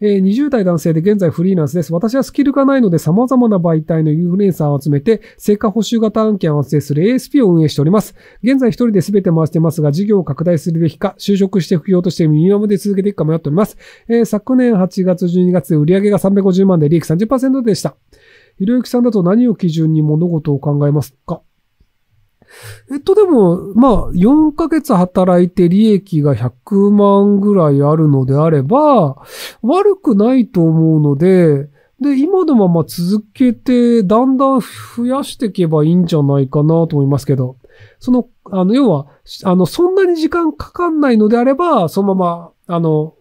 えー、20代男性で現在フリーランスです。私はスキルがないので様々な媒体のインフルエンサーを集めて、成果補修型案件を発生する ASP を運営しております。現在一人で全て回してますが、事業を拡大するべきか、就職して副業としてミニマムで続けていくか迷っております。えー、昨年8月12月で売上が350万で利益30%でした。ひろゆきさんだと何を基準に物事を考えますかえっと、でも、まあ、4ヶ月働いて利益が100万ぐらいあるのであれば、悪くないと思うので、で、今のまま続けて、だんだん増やしていけばいいんじゃないかなと思いますけど、その、あの、要は、あの、そんなに時間かかんないのであれば、そのまま、あの、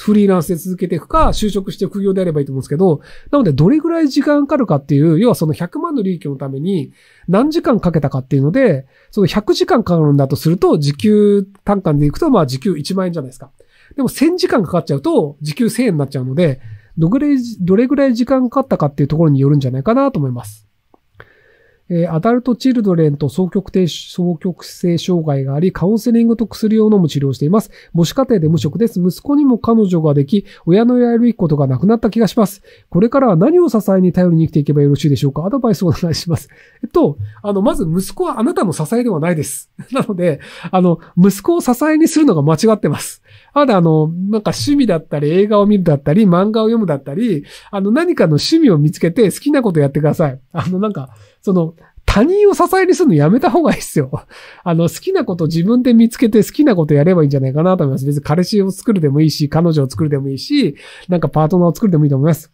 フリーランスで続けていくか、就職して副業であればいいと思うんですけど、なのでどれぐらい時間かかるかっていう、要はその100万の利益のために何時間かけたかっていうので、その100時間かかるんだとすると、時給単価でいくと、まあ時給1万円じゃないですか。でも1000時間かかっちゃうと、時給1000円になっちゃうので、どれぐらい、どれぐらい時間かかったかっていうところによるんじゃないかなと思います。えアダルトチルドレンと双極双極性障害があり、カウンセリングと薬を飲む治療しています。母子家庭で無職です。息子にも彼女ができ、親のやるべきことがなくなった気がします。これからは何を支えに頼りに生きていけばよろしいでしょうかアドバイスをお願いします。えっと、あの、まず息子はあなたの支えではないです。なので、あの、息子を支えにするのが間違ってます。まだあの、なんか趣味だったり、映画を見るだったり、漫画を読むだったり、あの、何かの趣味を見つけて好きなことやってください。あの、なんか、その、他人を支えにするのやめた方がいいっすよ。あの、好きなこと自分で見つけて好きなことやればいいんじゃないかなと思います。別に彼氏を作るでもいいし、彼女を作るでもいいし、なんかパートナーを作るでもいいと思います。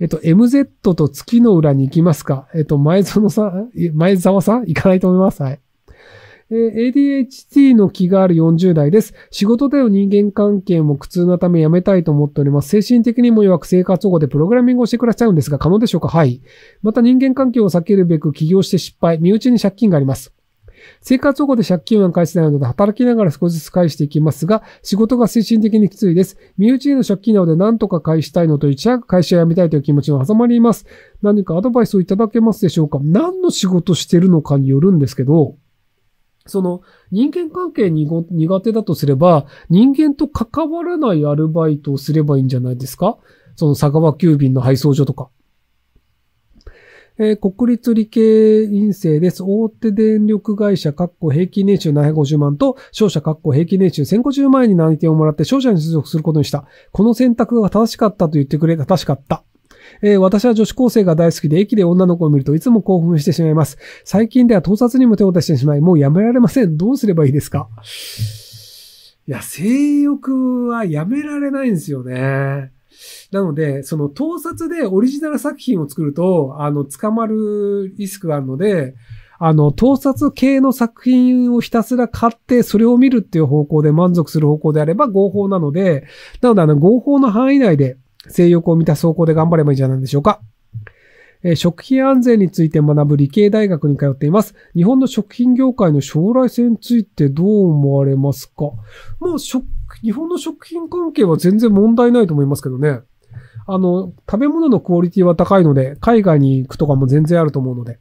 えっと、MZ と月の裏に行きますかえっと、前園さん、前沢さん行かないと思います。はい。え ADHD の気がある40代です。仕事での人間関係も苦痛なため辞めたいと思っております。精神的にも弱く生活保護でプログラミングをしてくらしちゃうんですが、可能でしょうかはい。また人間関係を避けるべく起業して失敗。身内に借金があります。生活保護で借金は返せないので働きながら少しずつ返していきますが、仕事が精神的にきついです。身内への借金なので何とか返したいのと一夜会社を辞めたいという気持ちが挟まります。何かアドバイスをいただけますでしょうか何の仕事してるのかによるんですけど、その人間関係に苦手だとすれば、人間と関わらないアルバイトをすればいいんじゃないですかその佐川急便の配送所とか。えー、国立理系院生です。大手電力会社、各個平均年収750万と、商社各個平均年収1050万円に内定をもらって、商社に所属することにした。この選択が正しかったと言ってくれた。正しかった。えー、私は女子高生が大好きで、駅で女の子を見るといつも興奮してしまいます。最近では盗撮にも手を出してしまい、もうやめられません。どうすればいいですかいや、性欲はやめられないんですよね。なので、その盗撮でオリジナル作品を作ると、あの、捕まるリスクがあるので、あの、盗撮系の作品をひたすら買って、それを見るっていう方向で満足する方向であれば合法なので、なのであの、合法の範囲内で、性欲を満たす方向で頑張ればいいんじゃないでしょうか。え食品安全について学ぶ理系大学に通っています。日本の食品業界の将来性についてどう思われますかもう食、日本の食品関係は全然問題ないと思いますけどね。あの、食べ物のクオリティは高いので、海外に行くとかも全然あると思うので。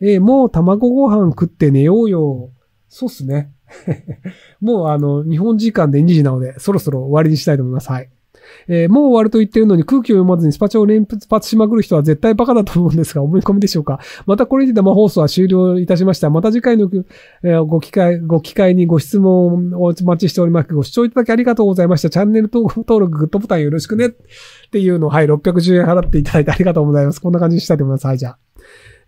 えー、もう卵ご飯食って寝ようよ。そうっすね。もうあの、日本時間で2時なので、そろそろ終わりにしたいと思います。はい。えー、もう終わると言ってるのに空気を読まずにスパチャを連発しまくる人は絶対バカだと思うんですが、思い込みでしょうか。またこれにて生放送は終了いたしました。また次回の、えご機会、ご機会にご質問をお待ちしております。ご視聴いただきありがとうございました。チャンネル登録、グッドボタンよろしくね。っていうのを、はい、610円払っていただいてありがとうございます。こんな感じにしたいと思います。はい、じゃあ。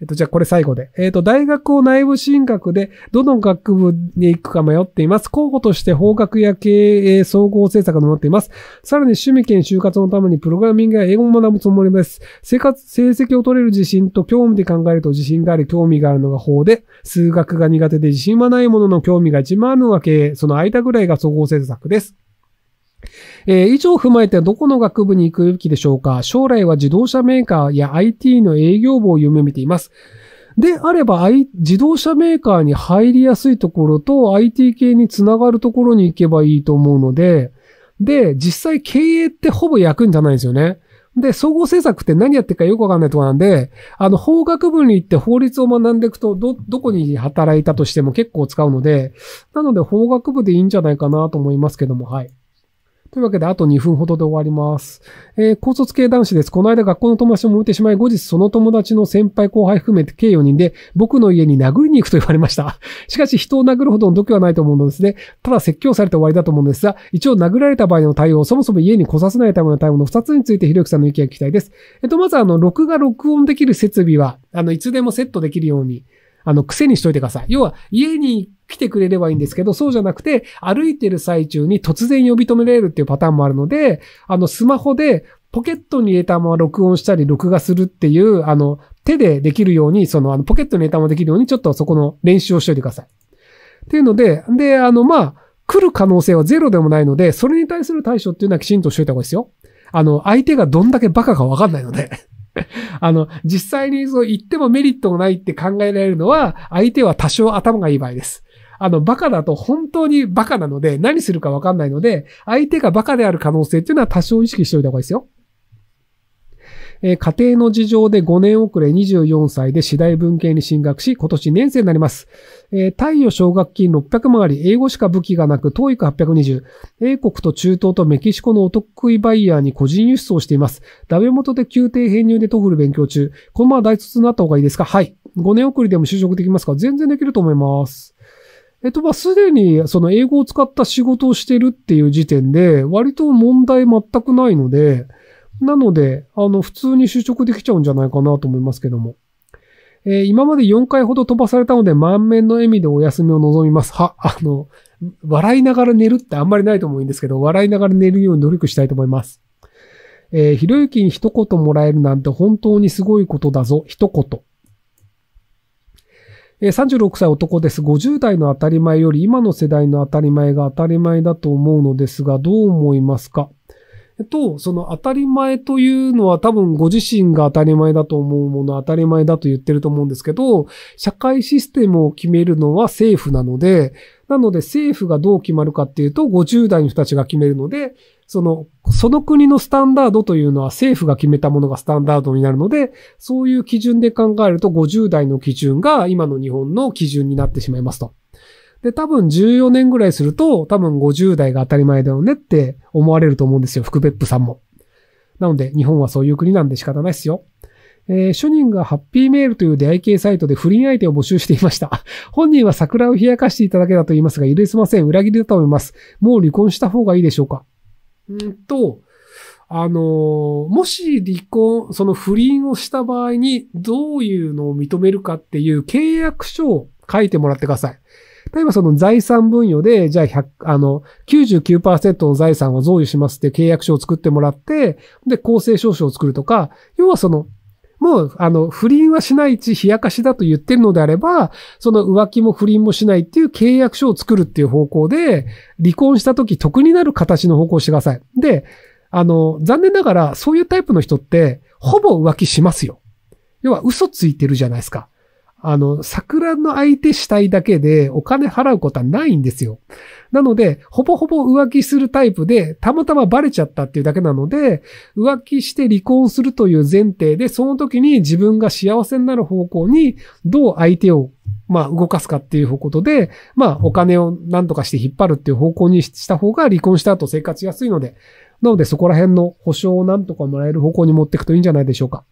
えっと、じゃあこれ最後で。えっと、大学を内部進学で、どの学部に行くか迷っています。候補として法学や経営総合政策を持っています。さらに趣味兼就活のためにプログラミングや英語も学ぶつもりです。生活、成績を取れる自信と興味で考えると自信があり、興味があるのが法で、数学が苦手で自信はないものの興味が一番あるのが経営、その間ぐらいが総合政策です。えー、以上を踏まえてどこの学部に行くべきでしょうか将来は自動車メーカーや IT の営業部を夢見ています。であれば、自動車メーカーに入りやすいところと IT 系につながるところに行けばいいと思うので、で、実際経営ってほぼ役んじゃないんですよね。で、総合政策って何やってるかよくわかんないとこなんで、あの、法学部に行って法律を学んでいくと、ど、どこに働いたとしても結構使うので、なので法学部でいいんじゃないかなと思いますけども、はい。というわけで、あと2分ほどで終わります。えー、高卒系男子です。この間学校の友達を向いてしまい、後日その友達の先輩後輩含めて計4人で、僕の家に殴りに行くと言われました。しかし、人を殴るほどの度胸はないと思うのですね。ただ説教されて終わりだと思うんですが、一応殴られた場合の対応、そもそも家に来させないための対応の2つについて、ひろゆきさんの意見を聞きたいです。えっと、まずあの、録画録音できる設備は、あの、いつでもセットできるように、あの、癖にしといてください。要は、家に来てくれればいいんですけど、そうじゃなくて、歩いてる最中に突然呼び止められるっていうパターンもあるので、あの、スマホでポケットに入れたまま録音したり、録画するっていう、あの、手でできるように、その、あの、ポケットに入れたままできるように、ちょっとそこの練習をしといてください。っていうので、で、あの、まあ、来る可能性はゼロでもないので、それに対する対処っていうのはきちんとしといた方がいいですよ。あの、相手がどんだけバカかわかんないので あの、実際にそう言ってもメリットがないって考えられるのは、相手は多少頭がいい場合です。あの、バカだと本当にバカなので、何するかわかんないので、相手がバカである可能性っていうのは多少意識しておいた方がいいですよ。え家庭の事情で5年遅れ24歳で次第文系に進学し、今年年生になります。えー、貸奨学金600万あり、英語しか武器がなく、TOEIC820、英国と中東とメキシコのお得意バイヤーに個人輸出をしています。ダメ元で宮廷編入でトフル勉強中。このまま大卒になった方がいいですかはい。5年遅れでも就職できますか全然できると思います。えっと、ますでに、その英語を使った仕事をしてるっていう時点で、割と問題全くないので、なので、あの、普通に就職できちゃうんじゃないかなと思いますけども。えー、今まで4回ほど飛ばされたので、満面の笑みでお休みを望みます。は、あの、笑いながら寝るってあんまりないと思うんですけど、笑いながら寝るように努力したいと思います。えー、ひろゆきに一言もらえるなんて本当にすごいことだぞ、一言。え36歳男です。50代の当たり前より今の世代の当たり前が当たり前だと思うのですが、どう思いますかと、その当たり前というのは多分ご自身が当たり前だと思うもの当たり前だと言ってると思うんですけど、社会システムを決めるのは政府なので、なので政府がどう決まるかっていうと、50代の人たちが決めるので、その、その国のスタンダードというのは政府が決めたものがスタンダードになるので、そういう基準で考えると50代の基準が今の日本の基準になってしまいますと。で、多分14年ぐらいすると、多分50代が当たり前だよねって思われると思うんですよ。福別府さんも。なので、日本はそういう国なんで仕方ないっすよ。えー、主人がハッピーメールという出会い系サイトで不倫相手を募集していました。本人は桜を冷やかしていただけだと言いますが、許せません。裏切りだと思います。もう離婚した方がいいでしょうか。うんと、あのー、もし離婚、その不倫をした場合に、どういうのを認めるかっていう契約書を書いてもらってください。例えばその財産分与で、じゃあ100、あの、99%の財産を贈与しますって契約書を作ってもらって、で、公正証書を作るとか、要はその、もう、あの、不倫はしないし、冷やかしだと言ってるのであれば、その浮気も不倫もしないっていう契約書を作るっていう方向で、離婚した時得になる形の方向をしてください。で、あの、残念ながら、そういうタイプの人って、ほぼ浮気しますよ。要は嘘ついてるじゃないですか。あの、桜の相手したいだけでお金払うことはないんですよ。なので、ほぼほぼ浮気するタイプで、たまたまバレちゃったっていうだけなので、浮気して離婚するという前提で、その時に自分が幸せになる方向に、どう相手をまあ、動かすかっていうことで、まあ、お金を何とかして引っ張るっていう方向にした方が離婚した後生活しやすいので、なのでそこら辺の保証を何とかもらえる方向に持っていくといいんじゃないでしょうか。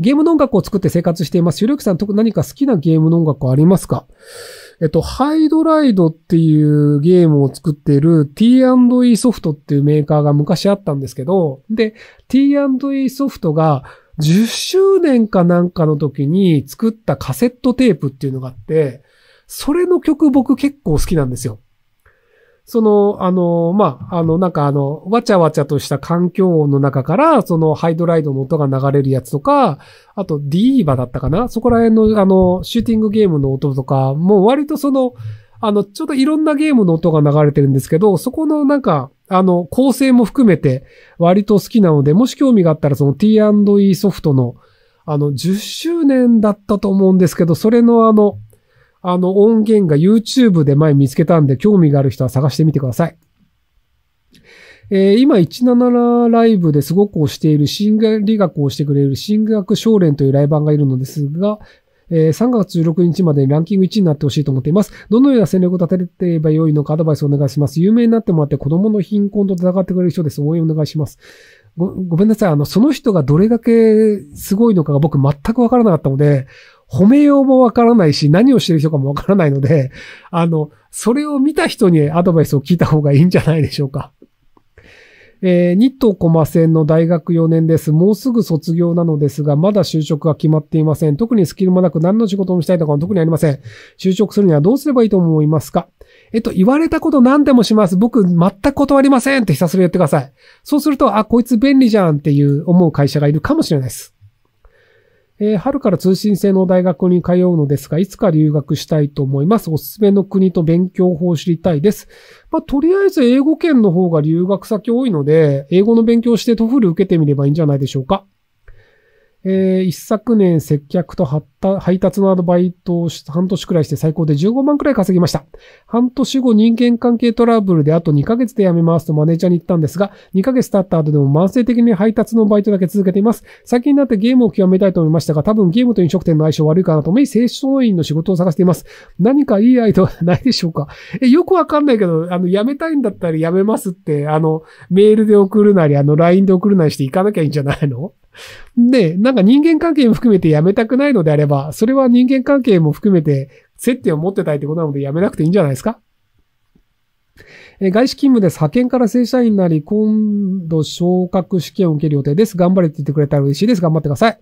ゲームの音楽を作って生活しています。ゆるきさん、特に何か好きなゲームの音楽はありますかえっと、ハイドライドっていうゲームを作っている T&E ソフトっていうメーカーが昔あったんですけど、で、T&E ソフトが10周年かなんかの時に作ったカセットテープっていうのがあって、それの曲僕結構好きなんですよ。その、あの、まあ、あの、なんかあの、わちゃわちゃとした環境音の中から、そのハイドライドの音が流れるやつとか、あとディーバだったかなそこら辺のあの、シューティングゲームの音とか、もう割とその、あの、ちょっといろんなゲームの音が流れてるんですけど、そこのなんか、あの、構成も含めて割と好きなので、もし興味があったらその T&E ソフトの、あの、10周年だったと思うんですけど、それのあの、あの音源が YouTube で前見つけたんで、興味がある人は探してみてください。えー、今177ライブですごく推している進理学をしてくれる進学少年というライバーがいるのですが、えー、3月16日までランキング1位になってほしいと思っています。どのような戦略を立てていればよいのかアドバイスをお願いします。有名になってもらって子供の貧困と戦ってくれる人です。応援お願いします。ご、ごめんなさい。あの、その人がどれだけすごいのかが僕全くわからなかったので、褒めようもわからないし、何をしてる人かもわからないので、あの、それを見た人にアドバイスを聞いた方がいいんじゃないでしょうか。えー、ニットコマ線の大学4年です。もうすぐ卒業なのですが、まだ就職が決まっていません。特にスキルもなく何の仕事もしたいとかも特にありません。就職するにはどうすればいいと思いますかえっと、言われたこと何でもします。僕、全く断りませんってひたすら言ってください。そうすると、あ、こいつ便利じゃんっていう思う会社がいるかもしれないです。えー、春から通信制の大学に通うのですが、いつか留学したいと思います。おすすめの国と勉強法を知りたいです。まあ、とりあえず英語圏の方が留学先多いので、英語の勉強してトフル受けてみればいいんじゃないでしょうか。えー、一昨年接客と配達のアドバイトを半年くらいして最高で15万くらい稼ぎました。半年後人間関係トラブルであと2ヶ月で辞めますとマネージャーに言ったんですが、2ヶ月経った後でも慢性的に配達のバイトだけ続けています。最近になってゲームを極めたいと思いましたが、多分ゲームと飲食店の相性悪いかなと思い、清掃員の仕事を探しています。何かいいアイドアないでしょうかえ、よくわかんないけど、あの、辞めたいんだったら辞めますって、あの、メールで送るなり、あの、LINE で送るなりしていかなきゃいいんじゃないので、なんか人間関係も含めて辞めたくないのであれば、それは人間関係も含めて接点を持ってたいってことなので辞めなくていいんじゃないですか外資勤務です。派遣から正社員になり、今度昇格試験を受ける予定です。頑張れって言ってくれたら嬉しいです。頑張ってください。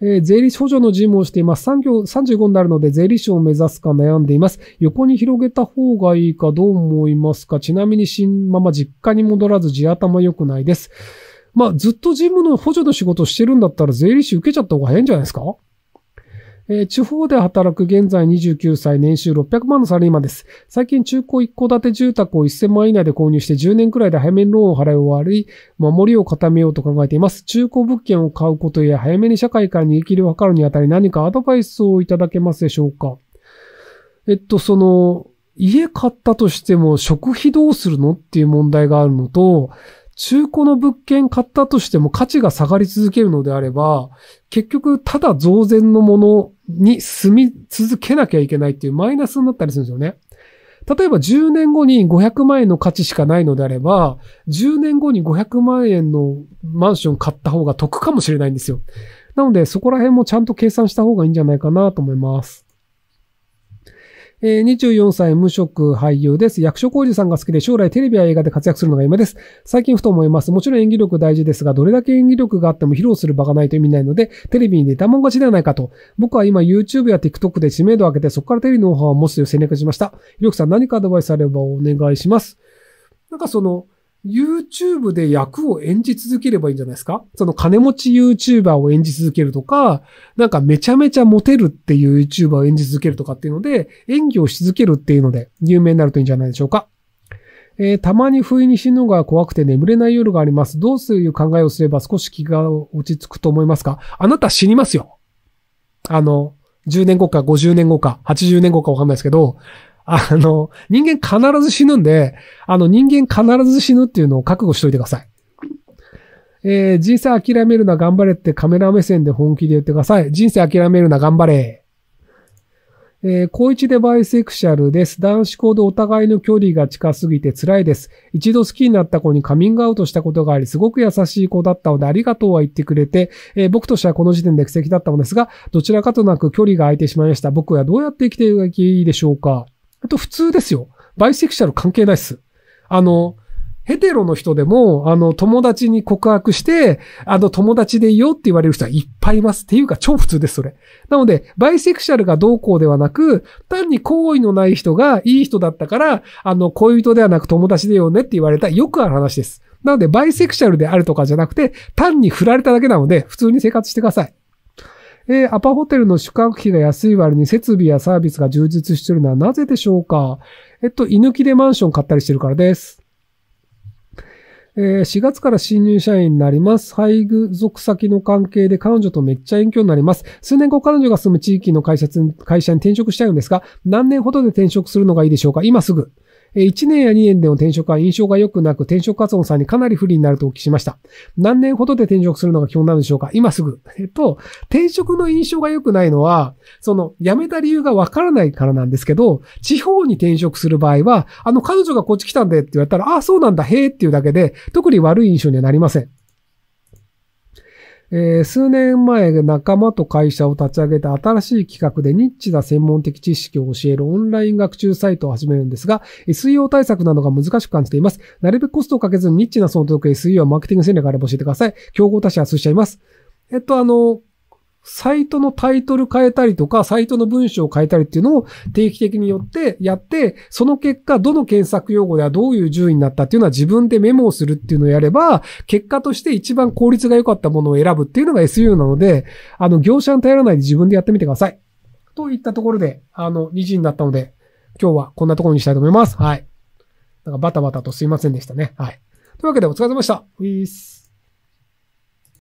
えー、税理士補助の事務をしています。産業35になるので税理士を目指すか悩んでいます。横に広げた方がいいかどう思いますかちなみに新まま実家に戻らず地頭良くないです。まあ、ずっと事務の補助の仕事をしてるんだったら税理士受けちゃった方が早いんじゃないですかえー、地方で働く現在29歳、年収600万のサラリーマンです。最近中古一戸建て住宅を1000万以内で購入して10年くらいで早めにローンを払い終わり、守りを固めようと考えています。中古物件を買うことや早めに社会から逃げ切りを図るにあたり何かアドバイスをいただけますでしょうかえっと、その、家買ったとしても食費どうするのっていう問題があるのと、中古の物件買ったとしても価値が下がり続けるのであれば、結局ただ増税のものに住み続けなきゃいけないっていうマイナスになったりするんですよね。例えば10年後に500万円の価値しかないのであれば、10年後に500万円のマンション買った方が得かもしれないんですよ。なのでそこら辺もちゃんと計算した方がいいんじゃないかなと思います。え24歳無職俳優です。役所広司さんが好きで将来テレビや映画で活躍するのが夢です。最近ふと思います。もちろん演技力大事ですが、どれだけ演技力があっても披露する場がないと意味ないので、テレビに出たもん勝ちではないかと。僕は今 YouTube や TikTok で知名度を上げて、そこからテレビのオファーを持つという戦略をしました。ひろきさん何かアドバイスあればお願いします。なんかその、YouTube で役を演じ続ければいいんじゃないですかその金持ち YouTuber を演じ続けるとか、なんかめちゃめちゃモテるっていう YouTuber を演じ続けるとかっていうので、演技をし続けるっていうので有名になるといいんじゃないでしょうか。えー、たまに不意に死ぬのが怖くて眠れない夜があります。どうするいう考えをすれば少し気が落ち着くと思いますかあなた死にますよ。あの、10年後か50年後か80年後かわかんないですけど、あの、人間必ず死ぬんで、あの人間必ず死ぬっていうのを覚悟しといてください。えー、人生諦めるな頑張れってカメラ目線で本気で言ってください。人生諦めるな頑張れ。えー、高一でバイセクシャルです。男子校でお互いの距離が近すぎて辛いです。一度好きになった子にカミングアウトしたことがあり、すごく優しい子だったのでありがとうは言ってくれて、えー、僕としてはこの時点で奇跡だったのですが、どちらかとなく距離が空いてしまいました。僕はどうやって生きていけばいいでしょうかあと普通ですよ。バイセクシャル関係ないっす。あの、ヘテロの人でも、あの、友達に告白して、あの、友達でいいよって言われる人はいっぱいいます。っていうか、超普通です、それ。なので、バイセクシャルがどうこうではなく、単に好意のない人がいい人だったから、あの、恋人ではなく友達でよねって言われた、よくある話です。なので、バイセクシャルであるとかじゃなくて、単に振られただけなので、普通に生活してください。えー、アパホテルの宿泊費が安い割に設備やサービスが充実してるのはなぜでしょうかえっと、居抜きでマンション買ったりしてるからです。えー、4月から新入社員になります。配偶族先の関係で彼女とめっちゃ遠距離になります。数年後彼女が住む地域の会社会社に転職したいのですが、何年ほどで転職するのがいいでしょうか今すぐ。1年や2年での転職は印象が良くなく、転職活動さんにかなり不利になるとお聞きしました。何年ほどで転職するのが基本なんでしょうか今すぐ。えっと、転職の印象が良くないのは、その、辞めた理由がわからないからなんですけど、地方に転職する場合は、あの、彼女がこっち来たんでって言われたら、ああ、そうなんだ、へえっていうだけで、特に悪い印象にはなりません。えー、数年前、仲間と会社を立ち上げた新しい企画でニッチな専門的知識を教えるオンライン学習サイトを始めるんですが、SEO 対策などが難しく感じています。なるべくコストをかけずにニッチなその届く SEO はマーケティング戦略があれば教えてください。競合他社は通しちゃいます。えっと、あの、サイトのタイトル変えたりとか、サイトの文章を変えたりっていうのを定期的によってやって、その結果、どの検索用語ではどういう順位になったっていうのは自分でメモをするっていうのをやれば、結果として一番効率が良かったものを選ぶっていうのが SU なので、あの、業者に頼らないで自分でやってみてください。といったところで、あの、2時になったので、今日はこんなところにしたいと思います。はい。なんかバタバタとすいませんでしたね。はい。というわけでお疲れ様でした。ウィース。